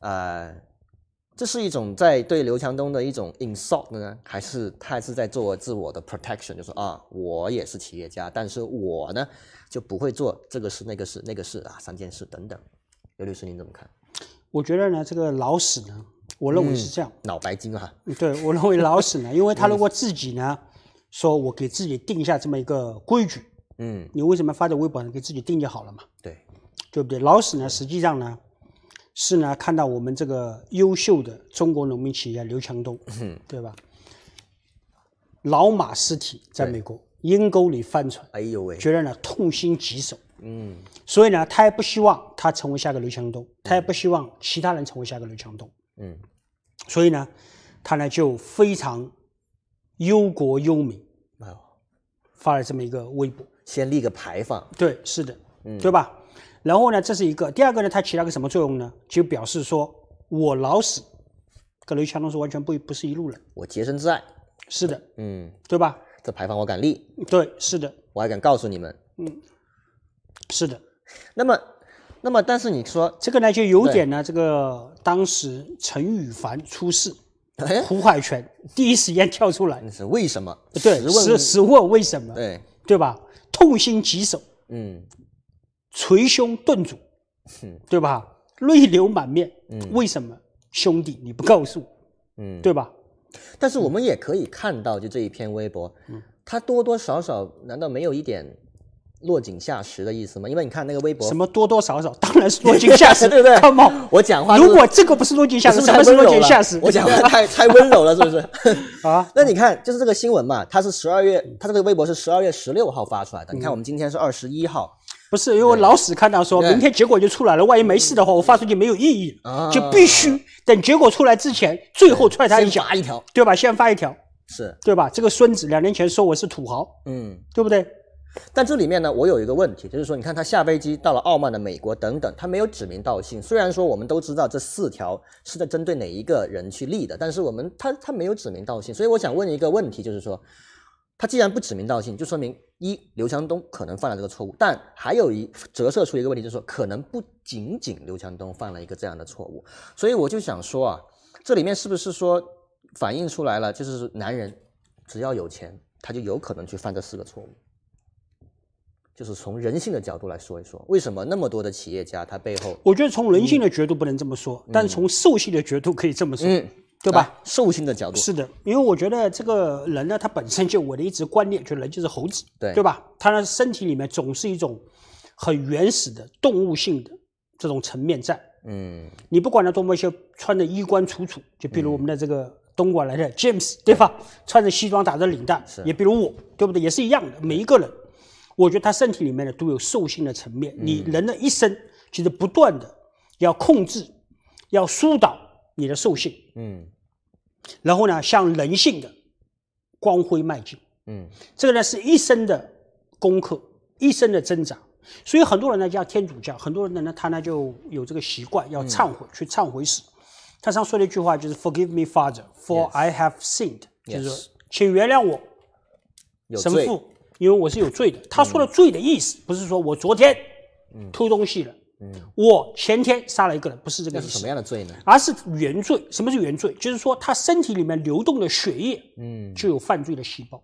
呃。这是一种在对刘强东的一种 insult 呢，还是他是在做自我的 protection？就说啊，我也是企业家，但是我呢就不会做这个事、那个事、那个事啊，三件事等等。刘律师，您怎么看？我觉得呢，这个老史呢，我认为是这样，脑白金哈。对我认为老史呢，因为他如果自己呢，说我给自己定下这么一个规矩，嗯，你为什么发在微博上给自己定就好了嘛？对，对不对？老史呢，实际上呢。是呢，看到我们这个优秀的中国农民企业家刘强东，对吧？老马尸体在美国阴沟里翻船，哎呦喂，觉得呢痛心疾首。嗯，所以呢，他也不希望他成为下个刘强东，他也不希望其他人成为下个刘强东。嗯，所以呢，他呢就非常忧国忧民啊，发了这么一个微博，先立个牌坊。对，是的，嗯，对吧？然后呢，这是一个；第二个呢，它起了个什么作用呢？就表示说我老死，跟刘强东是完全不不是一路人。我洁身自爱。是的，嗯，对吧？这牌坊我敢立。对，是的。我还敢告诉你们，嗯，是的。那么，那么，但是你说这个呢，就有点呢，这个当时陈羽凡出事，胡海泉第一时间跳出来，那是为什么？对，是是问为什么？对，对吧？痛心疾首。嗯。捶胸顿足，对吧？泪流满面，嗯，为什么？兄弟，你不告诉我，嗯，对吧？但是我们也可以看到，就这一篇微博，嗯，他多多少少，难道没有一点落井下石的意思吗？因为你看那个微博，什么多多少少，当然是落井下石，对 不对？我讲话，如果这个不是落井下石，什么是落井下石？我讲话太 太温柔了，是不是？啊？那你看，就是这个新闻嘛，他是十二月，他这个微博是十二月十六号发出来的。你看，我们今天是二十一号。不是因为老死看到说明天结果就出来了，万一没事的话，我发出去没有意义，就必须等结果出来之前，最后踹他一脚，一条，对吧？先发一条，是对吧？这个孙子两年前说我是土豪，嗯，对不对？但这里面呢，我有一个问题，就是说，你看他下飞机到了傲慢的美国等等，他没有指名道姓。虽然说我们都知道这四条是在针对哪一个人去立的，但是我们他他没有指名道姓，所以我想问一个问题，就是说。他既然不指名道姓，就说明一刘强东可能犯了这个错误，但还有一折射出一个问题，就是说可能不仅仅刘强东犯了一个这样的错误，所以我就想说啊，这里面是不是说反映出来了，就是男人只要有钱，他就有可能去犯这四个错误，就是从人性的角度来说一说，为什么那么多的企业家他背后，我觉得从人性的角度不能这么说，但从兽性的角度可以这么说。对吧？兽性的角度是的，因为我觉得这个人呢，他本身就我的一直观念，就人就是猴子，对对吧？他的身体里面总是一种很原始的动物性的这种层面在。嗯，你不管他多么些穿的衣冠楚楚，就比如我们的这个东莞来的 James，对吧？穿着西装，打着领带，也比如我，对不对？也是一样的，每一个人，我觉得他身体里面呢都有兽性的层面。你人的一生其实不断的要控制，要疏导。你的兽性，嗯，然后呢，向人性的光辉迈进，嗯，这个呢，是一生的功课，一生的增长。所以很多人呢，叫天主教，很多人呢，他呢就有这个习惯，要忏悔，去忏悔死。他常说的一句话就是 “Forgive me, Father, for I have sinned。”就是说，请原谅我，神父，因为我是有罪的。他说的“罪”的意思，不是说我昨天偷东西了。我前天杀了一个人，不是这个，是什么样的罪呢？而是原罪。什么是原罪？就是说他身体里面流动的血液，嗯，就有犯罪的细胞。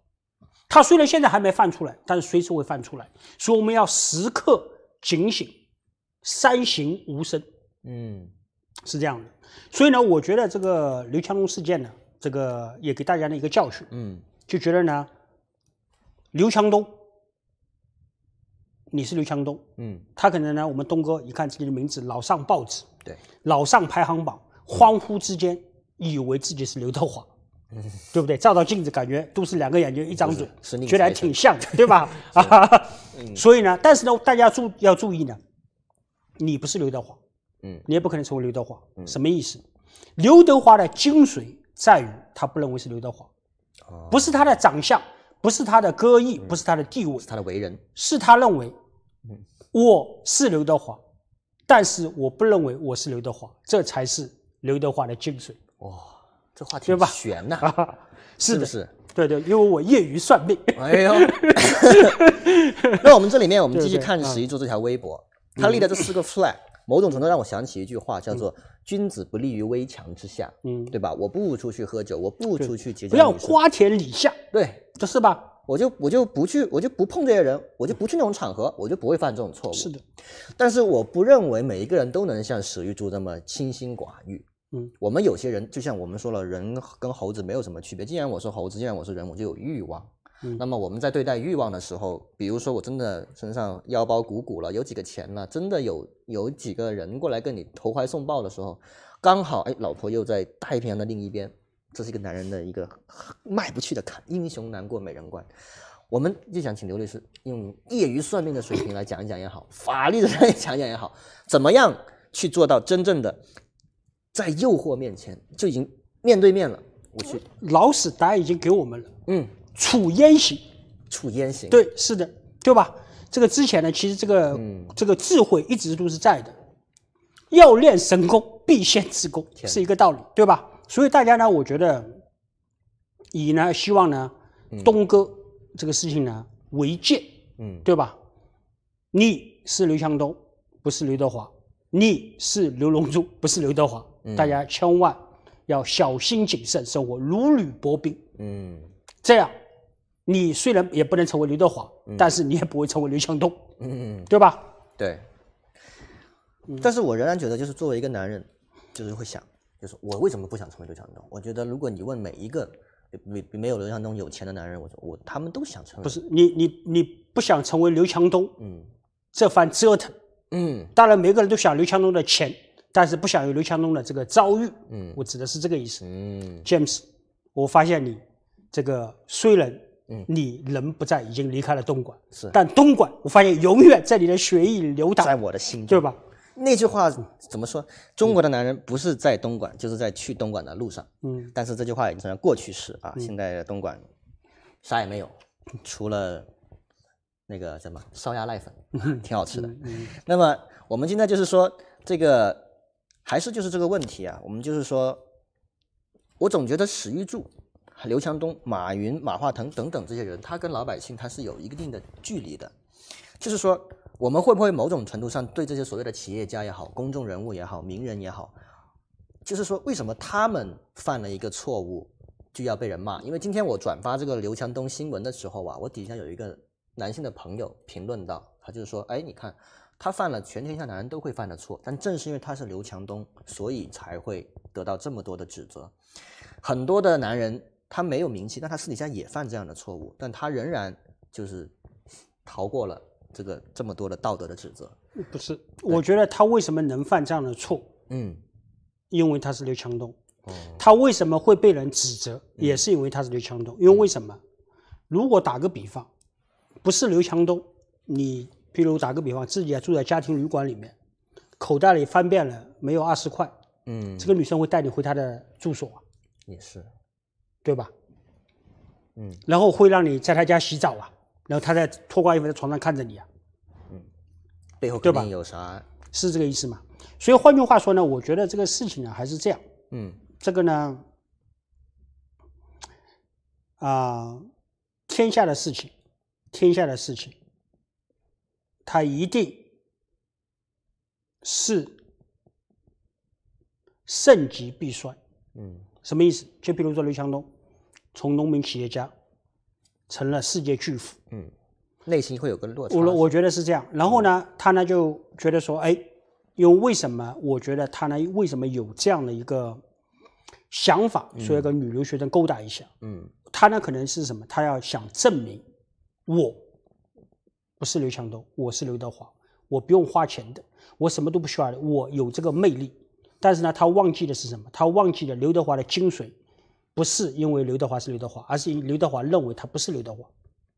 他虽然现在还没犯出来，但是随时会犯出来，所以我们要时刻警醒，三省吾身。嗯，是这样的。所以呢，我觉得这个刘强东事件呢，这个也给大家的一个教训。嗯，就觉得呢，刘强东。你是刘强东，嗯，他可能呢，我们东哥一看自己的名字老上报纸，对，老上排行榜，欢呼之间，以为自己是刘德华，对不对？照照镜子，感觉都是两个眼睛一张嘴，觉得还挺像，对吧？所以呢，但是呢，大家注要注意呢，你不是刘德华，嗯，你也不可能成为刘德华，什么意思？刘德华的精髓在于他不认为是刘德华，不是他的长相。不是他的歌艺，不是他的地位，是他的为人。是他认为，我是刘德华，但是我不认为我是刘德华，这才是刘德华的精髓。哇，这话题悬呐，是不是？对对，因为我业余算命。哎呦，那我们这里面，我们继续看史玉柱这条微博，他立的这四个 flag。某种程度让我想起一句话，叫做“君子不立于危墙之下”，嗯，对吧？我不出去喝酒，我不出去结交不要花钱礼下，对，这是吧？我就我就不去，我就不碰这些人，我就不去那种场合，我就不会犯这种错误。是的，但是我不认为每一个人都能像史玉柱那么清心寡欲。嗯，我们有些人就像我们说了，人跟猴子没有什么区别。既然我说猴子，既然我是人，我就有欲望。那么我们在对待欲望的时候，比如说我真的身上腰包鼓鼓了，有几个钱了，真的有有几个人过来跟你投怀送抱的时候，刚好哎，老婆又在太平洋的另一边，这是一个男人的一个迈不去的坎，英雄难过美人关。我们就想请刘律师用业余算命的水平来讲一讲也好，法律的来讲讲也好，怎么样去做到真正的在诱惑面前就已经面对面了？我去，老死答案已经给我们了，嗯。楚燕行，楚燕行，对，是的，对吧？这个之前呢，其实这个这个智慧一直都是在的。要练神功，必先自功，是一个道理，对吧？所以大家呢，我觉得，以呢，希望呢，东哥这个事情呢，为戒，嗯，对吧？你是刘强东，不是刘德华；你是刘龙珠，不是刘德华。大家千万要小心谨慎，生活如履薄冰，嗯，这样。你虽然也不能成为刘德华，但是你也不会成为刘强东，嗯，对吧？对。但是我仍然觉得，就是作为一个男人，就是会想，就是我为什么不想成为刘强东？我觉得，如果你问每一个没没有刘强东有钱的男人，我说我他们都想成为。不是你你你不想成为刘强东，嗯，这番折腾，嗯，当然每个人都想刘强东的钱，但是不想有刘强东的这个遭遇，嗯，我指的是这个意思，嗯，James，我发现你这个虽然。嗯，你人不在，已经离开了东莞，是。但东莞，我发现永远在你的血液里流淌，在我的心中，对吧？那句话怎么说？中国的男人不是在东莞，就是在去东莞的路上。嗯。但是这句话已经成了过去式啊！现在的东莞，啥也没有，除了那个什么烧鸭濑粉，挺好吃的。那么我们现在就是说，这个还是就是这个问题啊。我们就是说，我总觉得史玉柱。刘强东、马云、马化腾等等这些人，他跟老百姓他是有一定的距离的。就是说，我们会不会某种程度上对这些所谓的企业家也好、公众人物也好、名人也好，就是说，为什么他们犯了一个错误就要被人骂？因为今天我转发这个刘强东新闻的时候啊，我底下有一个男性的朋友评论到，他就是说：“哎，你看，他犯了全天下男人都会犯的错，但正是因为他是刘强东，所以才会得到这么多的指责。很多的男人。”他没有名气，但他私底下也犯这样的错误，但他仍然就是逃过了这个这么多的道德的指责。不是，我觉得他为什么能犯这样的错？嗯，因为他是刘强东。哦，他为什么会被人指责？也是因为他是刘强东。因为为什么？如果打个比方，不是刘强东，你，比如打个比方，自己住在家庭旅馆里面，口袋里翻遍了没有二十块，嗯，这个女生会带你回她的住所？也是。对吧？嗯，然后会让你在他家洗澡啊，然后他在脱光衣服在床上看着你啊，嗯，背后肯定有啥，是这个意思吗？所以换句话说呢，我觉得这个事情呢还是这样，嗯，这个呢，啊，天下的事情，天下的事情，他一定是盛极必衰，嗯，什么意思？就比如说刘强东。从农民企业家成了世界巨富，嗯，内心会有个落差。我我觉得是这样。然后呢，他呢就觉得说，哎，因为为什么？我觉得他呢为什么有这样的一个想法，说要跟女留学生勾搭一下？嗯，他呢可能是什么？他要想证明我不是刘强东，我是刘德华，我不用花钱的，我什么都不需要，的，我有这个魅力。但是呢，他忘记的是什么？他忘记了刘德华的精髓。不是因为刘德华是刘德华，而是因刘德华认为他不是刘德华。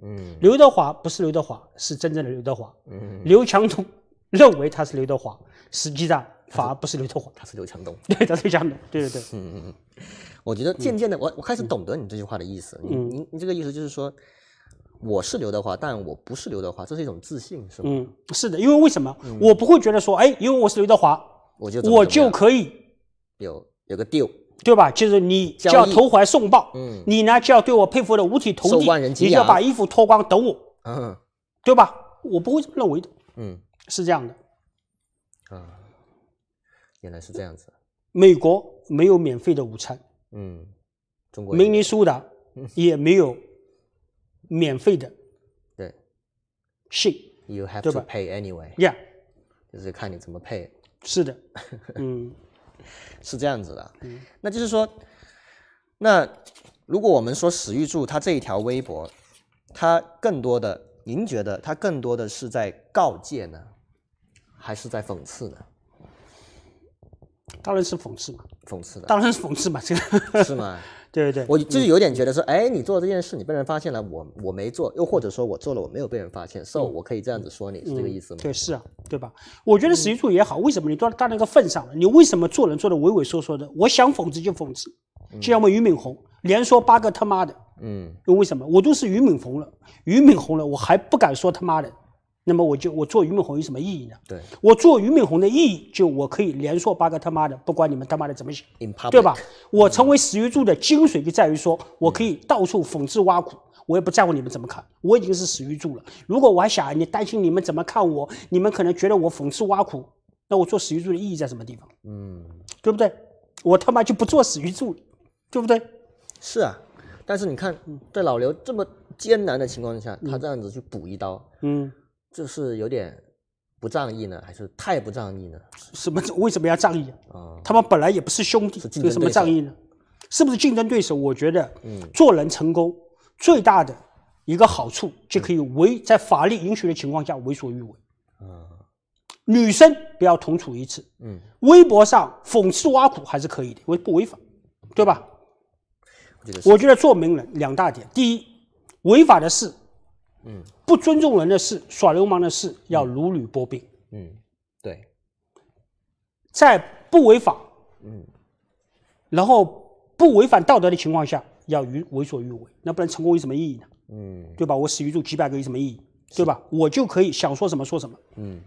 嗯，刘德华不是刘德华，是真正的刘德华。嗯，刘强东 认为他是刘德华，实际上反而不是刘德华，他是刘强东。对，他是强东。对对对。嗯嗯嗯，我觉得渐渐的，我我开始懂得你这句话的意思。嗯，你你这个意思就是说，我是刘德华，但我不是刘德华，这是一种自信，是吗？嗯，是的，因为为什么？我不会觉得说，哎，因为我是刘德华，我就我就可以有有个 deal。对吧？就是你就要投怀送抱，嗯，你呢就要对我佩服的五体投地，你要把衣服脱光等我，嗯，对吧？我不会这么认为的，嗯，是这样的，啊，原来是这样子。美国没有免费的午餐，嗯，中国明尼苏达也没有免费的，对，pay a n y w 对 y y e a h 就是看你怎么配，是的，嗯。是这样子的，那就是说，那如果我们说史玉柱他这一条微博，他更多的，您觉得他更多的是在告诫呢，还是在讽刺呢？当然是讽刺嘛，讽刺的，当然是讽刺嘛，这个是吗？对对对，我就是有点觉得说，哎，你做这件事，你被人发现了，我我没做，又或者说我做了，我没有被人发现，so 我可以这样子说，你是这个意思吗？对，是啊，对吧？我觉得史玉柱也好，为什么你做到那个份上了，你为什么做人做的畏畏缩缩的？我想讽刺就讽刺，就像我俞敏洪连说八个他妈的，嗯，为什么我都是俞敏洪了，俞敏洪了，我还不敢说他妈的。那么我就我做俞敏洪有什么意义呢？对，我做俞敏洪的意义就我可以连说八个他妈的，不管你们他妈的怎么想，对吧？我成为史玉柱的精髓就在于说我可以到处讽刺挖苦，我也不在乎你们怎么看，我已经是史玉柱了。如果我还想你担心你们怎么看我，你们可能觉得我讽刺挖苦，那我做史玉柱的意义在什么地方？嗯，对不对？我他妈就不做史玉柱对不对？是啊，但是你看，在老刘这么艰难的情况下，他这样子去补一刀，嗯。这是有点不仗义呢，还是太不仗义呢？什么为什么要仗义啊？他们本来也不是兄弟，为什么仗义呢？是不是竞争对手？我觉得，嗯，做人成功最大的一个好处就可以为在法律允许的情况下为所欲为。啊，女生不要同处一室。嗯，微博上讽刺挖苦还是可以的，违不违法，对吧？我觉得做名人两大点，第一，违法的事。嗯，不尊重人的事，耍流氓的事，要如履薄冰。嗯，对，在不违法，嗯，然后不违反道德的情况下，要于为所欲为，那不然成功有什么意义呢？嗯，对吧？我史玉柱几百个有什么意义？对吧？我就可以想说什么说什么。嗯，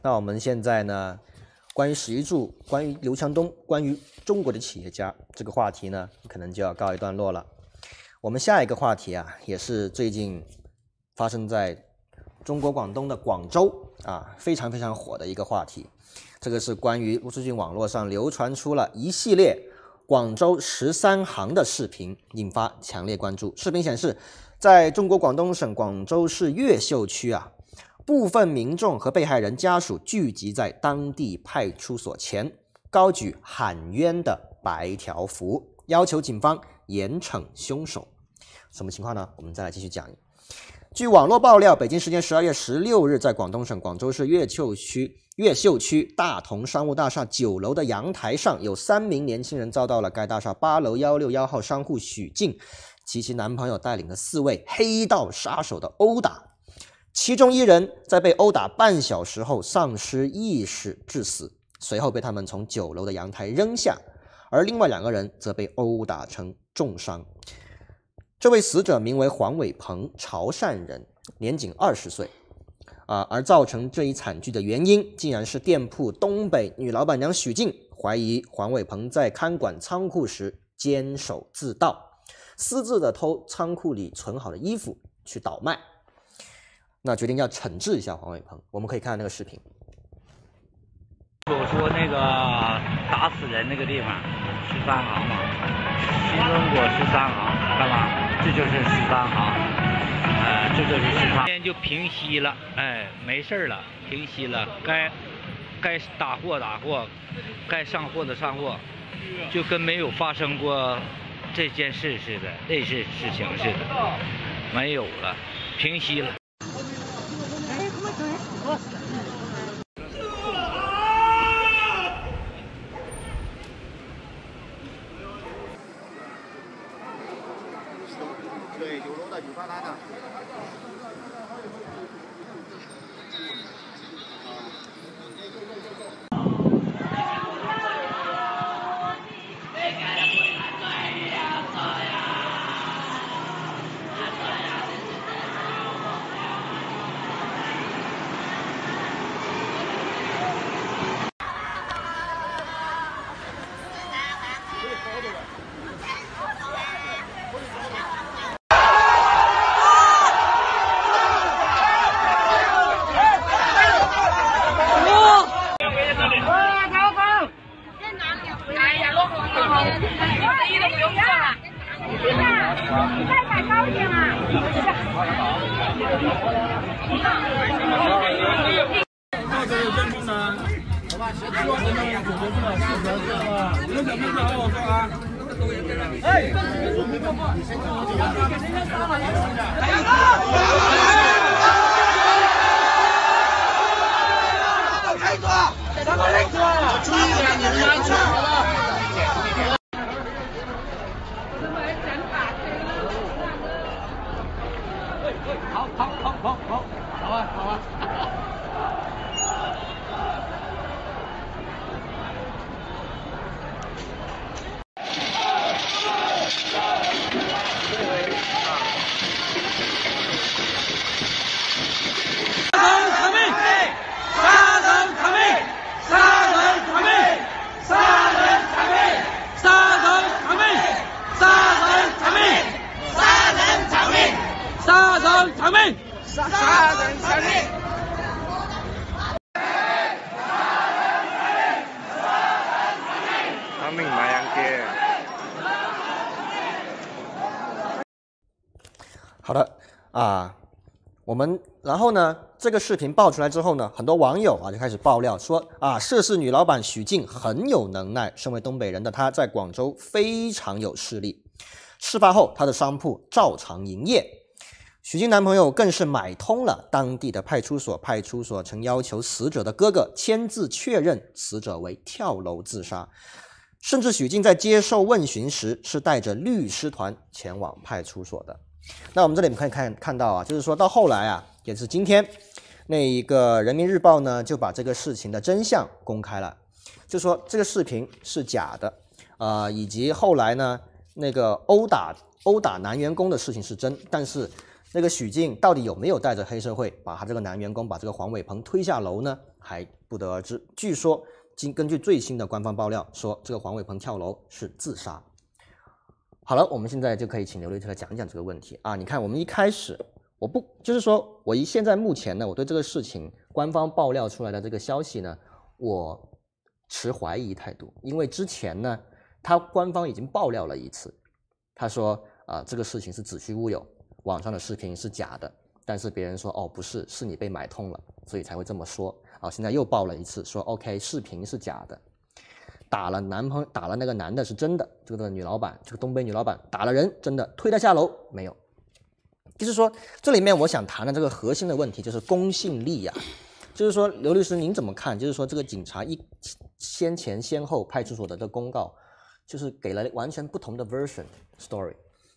那我们现在呢，关于史玉柱，关于刘强东，关于中国的企业家这个话题呢，可能就要告一段落了。我们下一个话题啊，也是最近。发生在中国广东的广州啊，非常非常火的一个话题。这个是关于，最俊网络上流传出了一系列广州十三行的视频，引发强烈关注。视频显示，在中国广东省广州市越秀区啊，部分民众和被害人家属聚集在当地派出所前，高举喊冤的白条幅，要求警方严惩凶手。什么情况呢？我们再来继续讲。据网络爆料，北京时间十二月十六日，在广东省广州市越秀区越秀区大同商务大厦九楼的阳台上有三名年轻人遭到了该大厦八楼幺六幺号商户许静及其男朋友带领的四位黑道杀手的殴打，其中一人在被殴打半小时后丧失意识致死，随后被他们从九楼的阳台扔下，而另外两个人则被殴打成重伤。这位死者名为黄伟鹏，潮汕人，年仅二十岁，啊，而造成这一惨剧的原因，竟然是店铺东北女老板娘许静怀疑黄伟鹏在看管仓库时监守自盗，私自的偷仓库里存好的衣服去倒卖，那决定要惩治一下黄伟鹏。我们可以看那个视频，我说那个打死人那个地方十三行嘛，新中国十三行，干嘛？这就是十三行，哎，这就是十三行，天就平息了，哎，没事了，平息了，该，该打货打货，该上货的上货，就跟没有发生过这件事似的，类似事情似的，没有了，平息了。这个视频爆出来之后呢，很多网友啊就开始爆料说啊，涉事女老板许静很有能耐。身为东北人的她，在广州非常有势力。事发后，她的商铺照常营业。许静男朋友更是买通了当地的派出所，派出所曾要求死者的哥哥签字确认死者为跳楼自杀。甚至许静在接受问询时，是带着律师团前往派出所的。那我们这里可以看看到啊，就是说到后来啊，也是今天。那一个人民日报呢，就把这个事情的真相公开了，就说这个视频是假的，呃，以及后来呢，那个殴打殴打男员工的事情是真，但是那个许静到底有没有带着黑社会把他这个男员工把这个黄伟鹏推下楼呢，还不得而知。据说，经根据最新的官方爆料说，这个黄伟鹏跳楼是自杀。好了，我们现在就可以请刘律师来讲一讲这个问题啊。你看，我们一开始。我不就是说，我以现在目前呢，我对这个事情官方爆料出来的这个消息呢，我持怀疑态度，因为之前呢，他官方已经爆料了一次，他说啊这个事情是子虚乌有，网上的视频是假的，但是别人说哦不是，是你被买通了，所以才会这么说啊，现在又爆了一次说，OK，视频是假的，打了男朋友打了那个男的是真的，这个女老板这个东北女老板打了人真的推她下楼没有。就是说，这里面我想谈的这个核心的问题就是公信力呀。就是说，刘律师，您怎么看？就是说，这个警察一先前先后派出所的这公告，就是给了完全不同的 version story。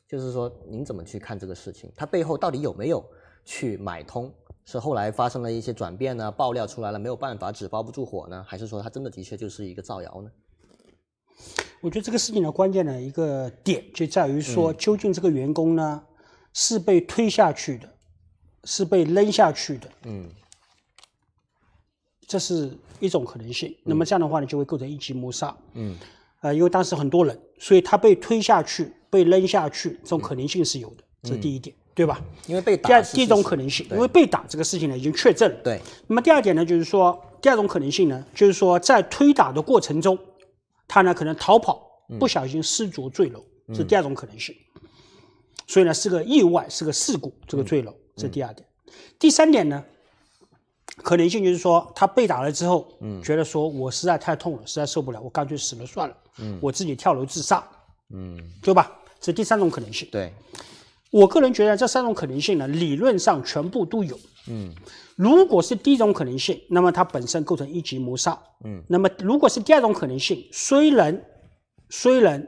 就是说，您怎么去看这个事情？它背后到底有没有去买通？是后来发生了一些转变呢？爆料出来了，没有办法，纸包不住火呢？还是说，它真的的确就是一个造谣呢？我觉得这个事情的关键的一个点就在于说，究竟这个员工呢？是被推下去的，是被扔下去的。嗯，这是一种可能性。那么这样的话呢，就会构成一级谋杀。嗯，啊，因为当时很多人，所以他被推下去、被扔下去，这种可能性是有的。这是第一点，对吧？因为被打。第二，第一种可能性，因为被打这个事情呢，已经确证了。对。那么第二点呢，就是说第二种可能性呢，就是说在推打的过程中，他呢可能逃跑，不小心失足坠楼，是第二种可能性。所以呢，是个意外，是个事故，这个坠楼，这第二点。第三点呢，可能性就是说，他被打了之后，嗯，觉得说，我实在太痛了，实在受不了，我干脆死了算了，嗯，我自己跳楼自杀，嗯，对吧？这第三种可能性。对，我个人觉得这三种可能性呢，理论上全部都有，嗯。如果是第一种可能性，那么它本身构成一级谋杀，嗯。那么如果是第二种可能性，虽然，虽然。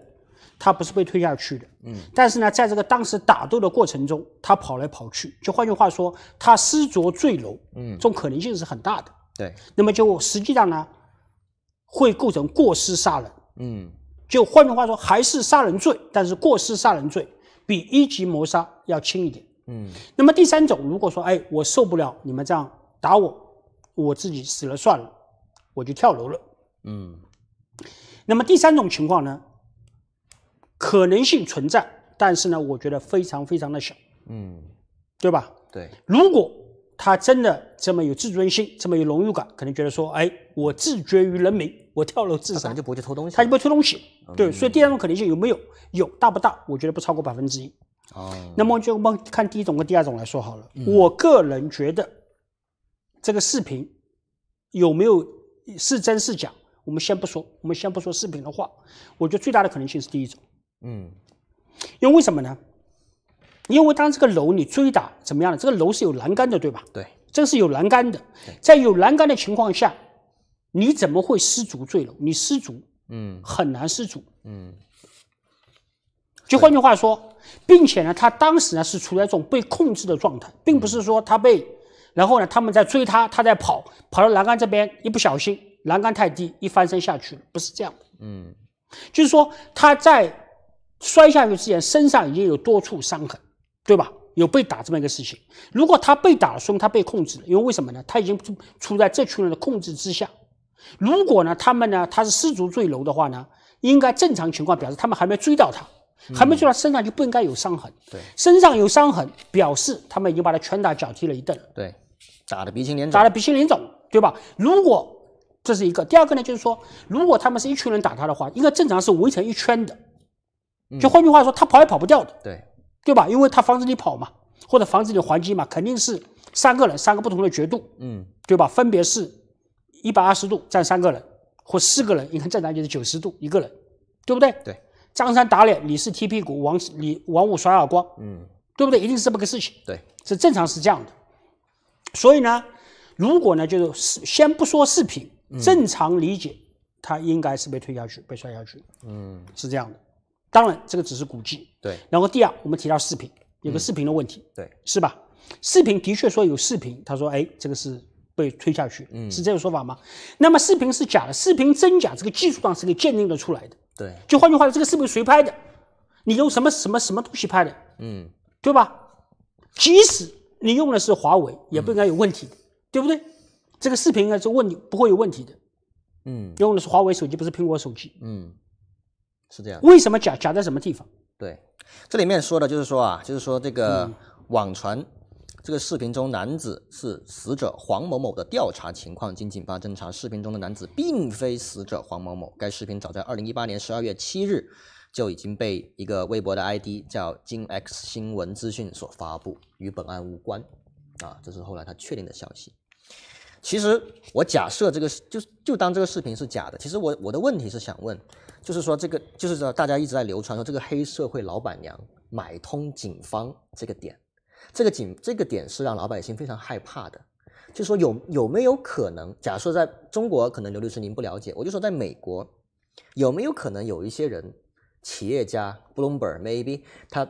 他不是被推下去的，嗯，但是呢，在这个当时打斗的过程中，他跑来跑去，就换句话说，他失足坠楼，嗯，这种可能性是很大的，对。那么就实际上呢，会构成过失杀人，嗯，就换句话说还是杀人罪，但是过失杀人罪比一级谋杀要轻一点，嗯。那么第三种，如果说哎，我受不了你们这样打我，我自己死了算了，我就跳楼了，嗯。那么第三种情况呢？可能性存在，但是呢，我觉得非常非常的小，嗯，对吧？对。如果他真的这么有自尊心，这么有荣誉感，可能觉得说：“哎，我自绝于人民，我跳楼自杀。”就不会去偷东西。他就不偷东西。对，所以第二种可能性有没有？有，大不大？我觉得不超过百分之一。哦。那么，我们看第一种和第二种来说好了。我个人觉得，这个视频有没有是真是假？我们先不说，我们先不说视频的话，我觉得最大的可能性是第一种。嗯，因为为什么呢？因为当这个楼你追打怎么样呢？这个楼是有栏杆的，对吧？对，这个是有栏杆的，在有栏杆的情况下，你怎么会失足坠楼？你失足，嗯，很难失足，嗯。就换句话说，并且呢，他当时呢是处在一种被控制的状态，并不是说他被，然后呢，他们在追他，他在跑，跑到栏杆这边一不小心，栏杆太低，一翻身下去，了，不是这样的，嗯，就是说他在。摔下去之前，身上已经有多处伤痕，对吧？有被打这么一个事情。如果他被打了，说明他被控制了，因为为什么呢？他已经处在这群人的控制之下。如果呢，他们呢，他是失足坠楼的话呢，应该正常情况表示他们还没追到他，还没追到身上就不应该有伤痕。对，身上有伤痕表示他们已经把他拳打脚踢了一顿。对，打的鼻青脸肿。打的鼻青脸肿，对吧？如果这是一个，第二个呢，就是说，如果他们是一群人打他的话，应该正常是围成一圈的。就换句话说，他跑也跑不掉的，对对吧？因为他防止你跑嘛，或者防止你还击嘛，肯定是三个人，三个不同的角度，嗯，对吧？分别是一百二十度站三个人或四个人，你看正常就是九十度一个人，对不对？对，张三打脸，李四踢屁股，王李王五甩耳光，嗯，对不对？一定是这么个事情，对，是正常是这样的。所以呢，如果呢，就是先不说视频，正常理解，他应该是被推下去，被摔下去，嗯，是这样的。当然，这个只是估计。对。然后第二，我们提到视频，有个视频的问题。对。是吧？视频的确说有视频，他说：“哎，这个是被推下去。”嗯。是这种说法吗？那么视频是假的，视频真假这个技术上是可以鉴定的出来的。对。就换句话说，这个视频谁拍的？你用什么什么什么东西拍的？嗯。对吧？即使你用的是华为，也不应该有问题，对不对？这个视频应该是问你不会有问题的。嗯。用的是华为手机，不是苹果手机。嗯。是这样，为什么假？假在什么地方？对，这里面说的就是说啊，就是说这个网传这个视频中男子是死者黄某某的调查情况，经警方侦查，视频中的男子并非死者黄某某。该视频早在二零一八年十二月七日就已经被一个微博的 ID 叫金 X 新闻资讯所发布，与本案无关啊，这是后来他确定的消息。其实我假设这个就就当这个视频是假的。其实我我的问题是想问，就是说这个，就是说大家一直在流传说这个黑社会老板娘买通警方这个点，这个警这个点是让老百姓非常害怕的。就说有有没有可能，假设在中国，可能刘律师您不了解，我就说在美国，有没有可能有一些人，企业家，Bloomberg maybe 他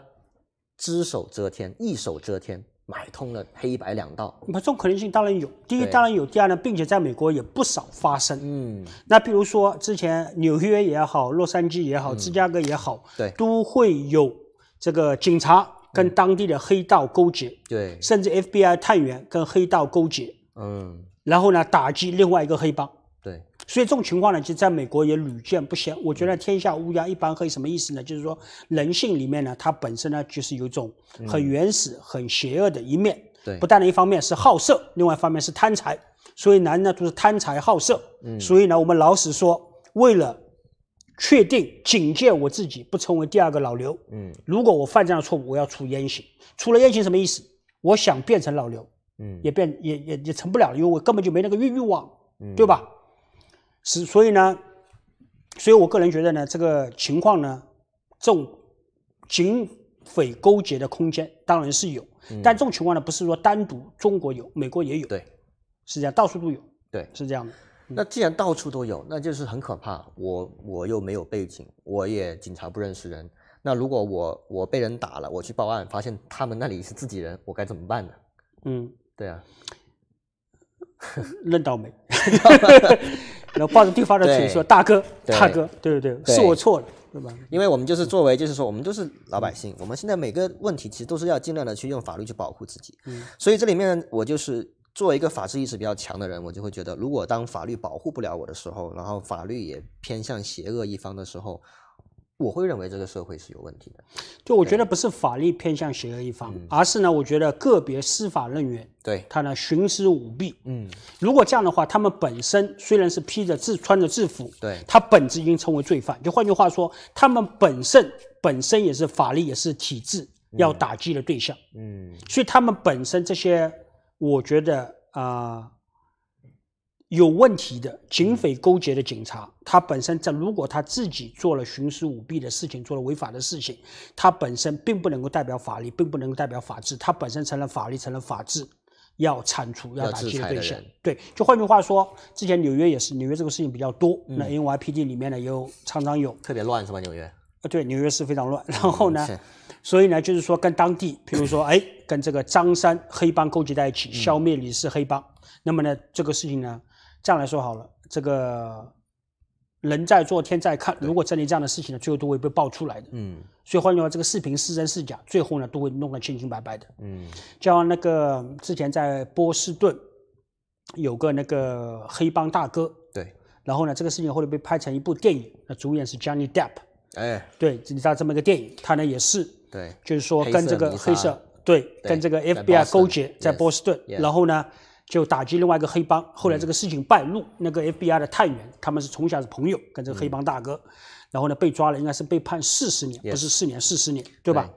只手遮天，一手遮天。买通了黑白两道，那这种可能性当然有。第一当然有，第二呢，并且在美国也不少发生。嗯，那比如说之前纽约也好，洛杉矶也好，芝加哥也好，对，都会有这个警察跟当地的黑道勾结，对，甚至 FBI 探员跟黑道勾结，嗯，然后呢，打击另外一个黑帮。对，所以这种情况呢，就在美国也屡见不鲜。我觉得天下乌鸦一般黑，什么意思呢？就是说人性里面呢，它本身呢就是有一种很原始、很邪恶的一面。对，不但的一方面是好色，另外一方面是贪财。所以男呢都是贪财好色。嗯。所以呢，我们老是说，为了确定警戒我自己不成为第二个老刘。嗯。如果我犯这样的错误，我要处烟刑。处了烟刑什么意思？我想变成老刘。嗯。也变也也也成不了，因为我根本就没那个欲欲望。嗯。对吧？是，所以呢，所以我个人觉得呢，这个情况呢，这种警匪勾结的空间当然是有，但这种情况呢，不是说单独中国有，美国也有，对，是这样，到处都有，对，是这样的。那既然到处都有，那就是很可怕。我我又没有背景，我也警察不认识人。那如果我我被人打了，我去报案，发现他们那里是自己人，我该怎么办呢？嗯，对啊。认倒霉，然后抱着对方的腿说：“大哥，大哥，对对对？是我错了，对吧？”因为我们就是作为，就是说，我们都是老百姓，我们现在每个问题其实都是要尽量的去用法律去保护自己。所以这里面我就是作为一个法治意识比较强的人，我就会觉得，如果当法律保护不了我的时候，然后法律也偏向邪恶一方的时候。我会认为这个社会是有问题的，就我觉得不是法律偏向邪恶一方，而是呢，我觉得个别司法人员对他呢徇私舞弊，嗯，如果这样的话，他们本身虽然是披着自穿着制服，对，他本质已经成为罪犯，就换句话说，他们本身本身也是法律也是体制要打击的对象，嗯，所以他们本身这些，我觉得啊。有问题的警匪勾结的警察，他本身在如果他自己做了徇私舞弊的事情，做了违法的事情，他本身并不能够代表法律，并不能够代表法治，他本身成了法律，成了法治，要铲除，要打击的对象。对，就换句话说，之前纽约也是，纽约这个事情比较多，那因 y I P D 里面呢也有常常有特别乱是吧？纽约啊，对，纽约是非常乱。然后呢，所以呢，就是说跟当地，比如说哎，跟这个张三黑帮勾结在一起，消灭李四黑帮，那么呢，这个事情呢。这样来说好了，这个人在做天在看，如果真的这样的事情呢，最后都会被爆出来的。嗯，所以换句话这个视频是真是假，最后呢都会弄得清清白白的。嗯，像那个之前在波士顿有个那个黑帮大哥，对，然后呢这个事情后来被拍成一部电影，那主演是 Johnny Depp，哎，对，你知道这么一个电影，他呢也是，对，就是说跟这个黑色，对，跟这个 FBI 勾结在波士顿，然后呢。就打击另外一个黑帮，后来这个事情败露，那个 FBI 的探员，他们是从小是朋友，跟这个黑帮大哥，然后呢被抓了，应该是被判四十年，不是四年，四十年，对吧？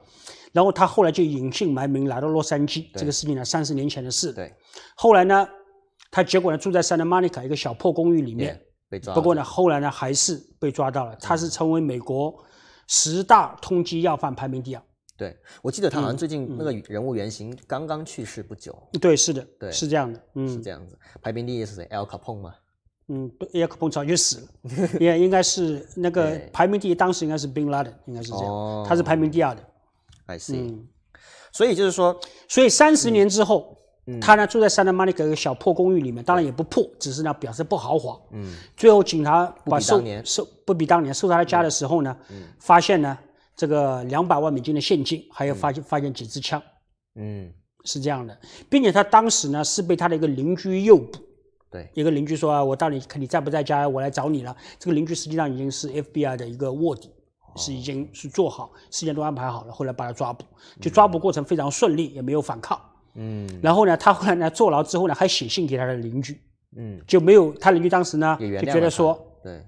然后他后来就隐姓埋名来到洛杉矶，这个事情呢三十年前的事。对。后来呢，他结果呢住在圣达 i 利 a 一个小破公寓里面被抓。不过呢，后来呢还是被抓到了，他是成为美国十大通缉要犯排名第二。对，我记得他好像最近那个人物原型刚刚去世不久。对，是的，对，是这样的，嗯，是这样子。排名第一是谁？Al Capone 吗？嗯，Al Capone 早就死了，也应该是那个 排名第一，当时应该是 b i n d 拉的，应该是这样，他是排名第二的，I s e 嗯，所以就是说，所以三十年之后，他呢住在 Santa Monica 一个小破公寓里面，当然也不破，只是呢表示不豪华。嗯，最后警察把年收，不比当年收他的家的时候呢，嗯、发现呢。这个两百万美金的现金，还有发现发现几支枪，嗯，是这样的，并且他当时呢是被他的一个邻居诱捕，对，一个邻居说啊，我到底你在不在家，我来找你了。这个邻居实际上已经是 FBI 的一个卧底，是已经是做好，事先都安排好了。后来把他抓捕，就抓捕过程非常顺利，也没有反抗，嗯，然后呢，他后来呢坐牢之后呢，还写信给他的邻居，嗯，就没有，他邻居当时呢就觉得说，对。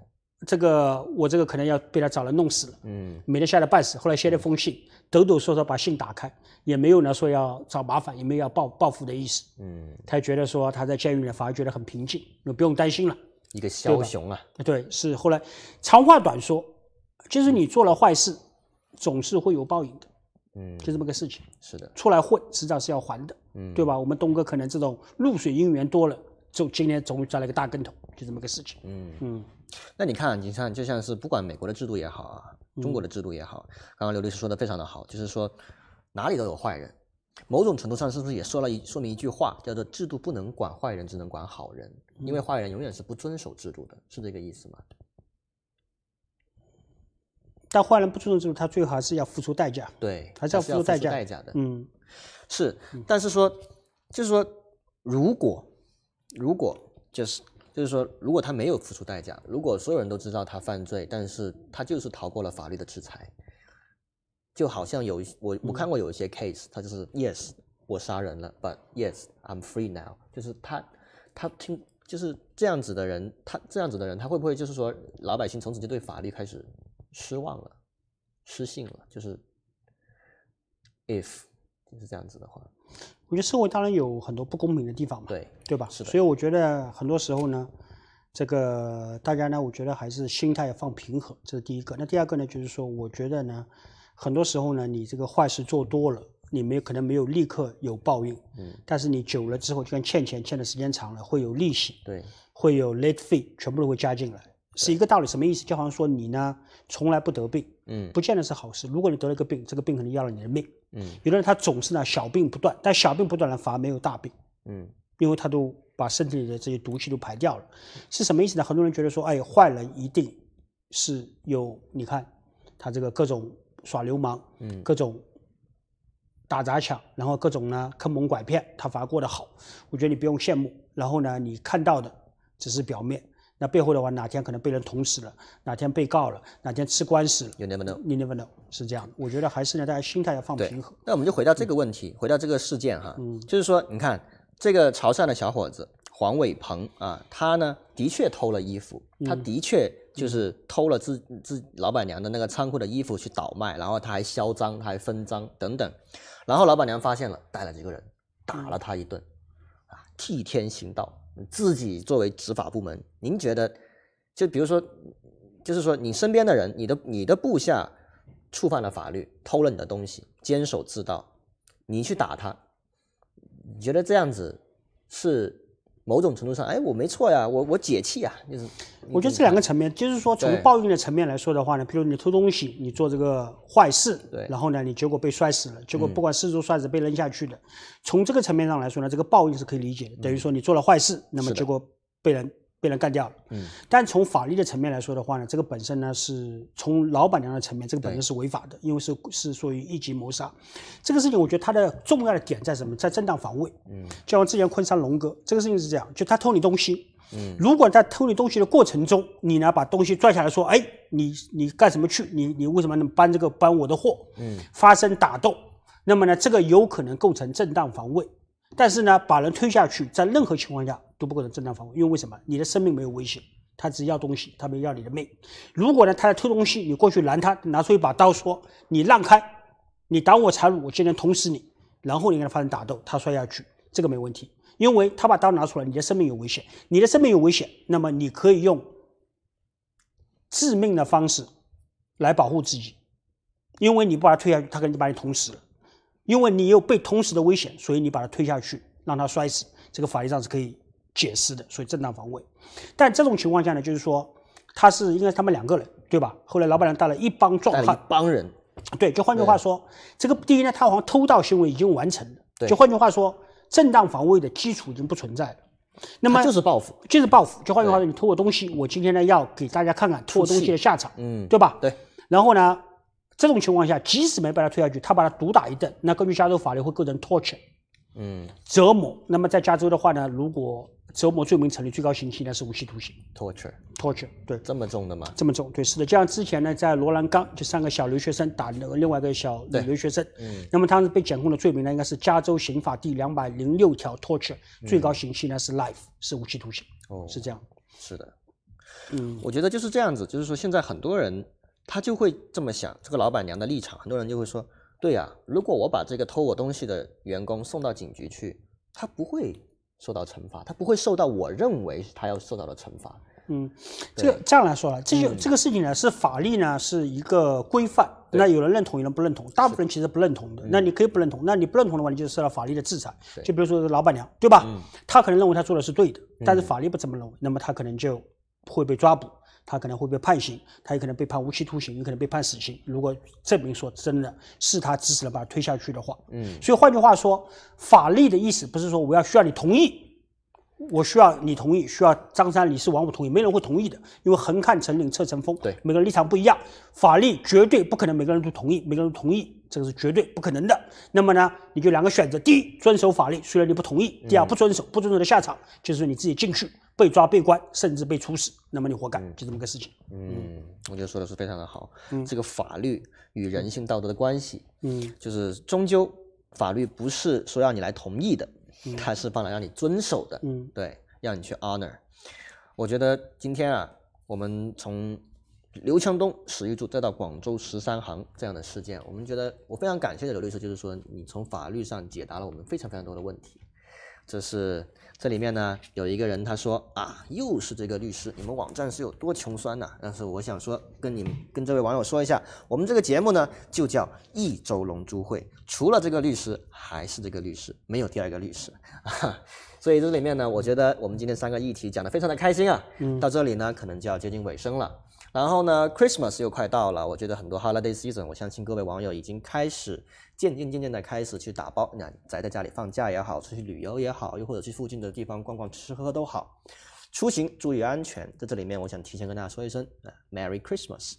这个我这个可能要被他找人弄死了。嗯。每天吓得半死。后来写了封信，抖抖嗦嗦把信打开，也没有呢说要找麻烦，也没有要报报复的意思。嗯。他觉得说他在监狱里反而觉得很平静，也不用担心了。一个枭雄啊。对，是后来长话短说，就是你做了坏事，总是会有报应的。嗯。就这么个事情。是的。出来混，迟早是要还的。嗯。对吧？我们东哥可能这种露水姻缘多了，就今天终于抓了一个大跟头，就这么个事情。嗯嗯。那你看，你看，就像是不管美国的制度也好啊，中国的制度也好，刚刚刘律师说的非常的好，就是说哪里都有坏人，某种程度上是不是也说了一说明一句话，叫做制度不能管坏人，只能管好人，因为坏人永远是不遵守制度的，是这个意思吗？但坏人不遵守制度，他最后还是要付出代价，对，还是要付出代价。代价的，嗯，是，但是说就是说，如果如果就是。就是说，如果他没有付出代价，如果所有人都知道他犯罪，但是他就是逃过了法律的制裁，就好像有我我看过有一些 case，他就是 Yes，我杀人了，But Yes，I'm free now，就是他他听就是这样子的人，他这样子的人，他会不会就是说老百姓从此就对法律开始失望了，失信了？就是 If 就是这样子的话。我觉得社会当然有很多不公平的地方嘛，对对吧？是的。所以我觉得很多时候呢，这个大家呢，我觉得还是心态要放平和，这是第一个。那第二个呢，就是说，我觉得呢，很多时候呢，你这个坏事做多了，你没有可能没有立刻有报应。嗯。但是你久了之后，就像欠钱欠的时间长了，会有利息。对。会有 late fee，全部都会加进来，是一个道理。什么意思？就好像说你呢，从来不得病，嗯，不见得是好事。如果你得了一个病，这个病可能要了你的命。嗯，有的人他总是呢小病不断，但小病不断呢反而没有大病，嗯，因为他都把身体里的这些毒气都排掉了，是什么意思呢？很多人觉得说，哎，坏人一定是有你看他这个各种耍流氓，嗯，各种打砸抢，然后各种呢坑蒙拐骗，他反而过得好，我觉得你不用羡慕，然后呢，你看到的只是表面。那背后的话，哪天可能被人捅死了，哪天被告了，哪天吃官司了，有那么 no，none e r know，是这样的。我觉得还是呢，大家心态要放平和。那我们就回到这个问题，回到这个事件哈，就是说，你看这个潮汕的小伙子黄伟鹏啊，他呢的确偷了衣服，他的确就是偷了自自老板娘的那个仓库的衣服去倒卖，然后他还销赃，他还分赃等等，然后老板娘发现了，带了几个人打了他一顿，啊，替天行道。自己作为执法部门，您觉得，就比如说，就是说你身边的人，你的你的部下触犯了法律，偷了你的东西，监守自盗，你去打他，你觉得这样子是？某种程度上，哎，我没错呀，我我解气啊，就是。我觉得这两个层面，就是说从报应的层面来说的话呢，比如你偷东西，你做这个坏事，对，然后呢，你结果被摔死了，结果不管是不是摔死，被扔下去的。从这个层面上来说呢，这个报应是可以理解，等于说你做了坏事，那么结果被人。被人干掉了。嗯，但从法律的层面来说的话呢，这个本身呢是从老板娘的层面，这个本身是违法的，因为是是属于一级谋杀。这个事情我觉得它的重要的点在什么？在正当防卫。嗯，就像之前昆山龙哥这个事情是这样，就他偷你东西，嗯，如果在偷你东西的过程中，你呢把东西拽下来说，哎，你你干什么去？你你为什么能搬这个搬我的货？嗯，发生打斗，那么呢这个有可能构成正当防卫，但是呢把人推下去，在任何情况下。都不构成正当防卫，因为为什么？你的生命没有危险，他只要东西，他没要你的命。如果呢，他在偷东西，你过去拦他，拿出一把刀说：“你让开，你挡我财路，我今天捅死你。”然后你跟他发生打斗，他摔下去，这个没问题，因为他把刀拿出来，你的生命有危险，你的生命有危险，那么你可以用致命的方式来保护自己，因为你不把他推下去，他可能把你捅死了，因为你有被捅死的危险，所以你把他推下去，让他摔死，这个法律上是可以。解释的，所以正当防卫。但这种情况下呢，就是说他是应该他们两个人，对吧？后来老板娘带了一帮壮汉，一帮人。对，就换句话说，这个第一呢，他好像偷盗行为已经完成了。对，就换句话说，正当防卫的基础已经不存在了。那么就是报复，就是报复。就换句话说，你偷我东西，我今天呢要给大家看看偷我东西的下场，嗯，对吧？对。然后呢，这种情况下，即使没把他推下去，他把他毒打一顿，那根据加州法律会构成 torture，嗯，折磨。那么在加州的话呢，如果折磨罪名成立，最高刑期呢是无期徒刑。Torture，torture，对，这么重的吗？这么重，对，是的。就像之前呢，在罗兰冈，就三个小留学生打那个另外一个小女留学生，那么他是被检控的罪名呢，应该是加州刑法第两百零六条 Torture，最高刑期呢是 life，是无期徒刑。哦，是这样。是的，嗯，我觉得就是这样子。就是说，现在很多人他就会这么想，这个老板娘的立场，很多人就会说，对呀，如果我把这个偷我东西的员工送到警局去，他不会。受到惩罚，他不会受到我认为他要受到的惩罚。嗯，这这样来说了，这就这个事情呢，是法律呢是一个规范。那有人认同，有人不认同，大部分人其实不认同的。那你可以不认同，那你不认同的话，你就受到法律的制裁。就比如说老板娘，对吧？他可能认为他做的是对的，但是法律不怎么认为，那么他可能就会被抓捕。他可能会被判刑，他也可能被判无期徒刑，也可能被判死刑。如果证明说真的是他指使了把他推下去的话，嗯，所以换句话说，法律的意思不是说我要需要你同意，我需要你同意，需要张三、李四、王五同意，没人会同意的，因为横看成岭侧成峰，对，每个人立场不一样，法律绝对不可能每个人都同意，每个人都同意。这个是绝对不可能的。那么呢，你就两个选择：第一，遵守法律，虽然你不同意；第二，不遵守。不遵守的下场就是你自己进去被抓、被关，甚至被处死。那么你活该，就这么个事情。嗯，我觉得说的是非常的好。嗯，这个法律与人性、道德的关系，嗯，就是终究法律不是说让你来同意的，它是帮来让你遵守的。嗯，对，让你去 honor。我觉得今天啊，我们从刘强东、史玉柱，再到广州十三行这样的事件，我们觉得我非常感谢刘律师，就是说你从法律上解答了我们非常非常多的问题。这是这里面呢有一个人他说啊，又是这个律师，你们网站是有多穷酸呐？但是我想说，跟你们跟这位网友说一下，我们这个节目呢就叫一周龙珠会，除了这个律师还是这个律师，没有第二个律师啊。所以这里面呢，我觉得我们今天三个议题讲的非常的开心啊。嗯，到这里呢可能就要接近尾声了。然后呢，Christmas 又快到了，我觉得很多 Holiday Season，我相信各位网友已经开始渐渐渐渐的开始去打包，那宅在家里放假也好，出去旅游也好，又或者去附近的地方逛逛吃喝都好，出行注意安全。在这里面，我想提前跟大家说一声，啊，Merry Christmas。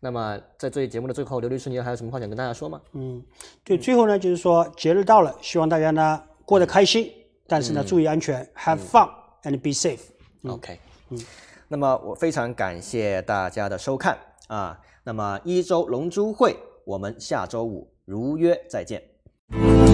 那么在这一节目的最后，刘律师，您还有什么话想跟大家说吗？嗯，对，最后呢，就是说节日到了，希望大家呢过得开心，但是呢注意安全，Have fun and be safe。OK，嗯。那么我非常感谢大家的收看啊！那么一周龙珠会，我们下周五如约再见。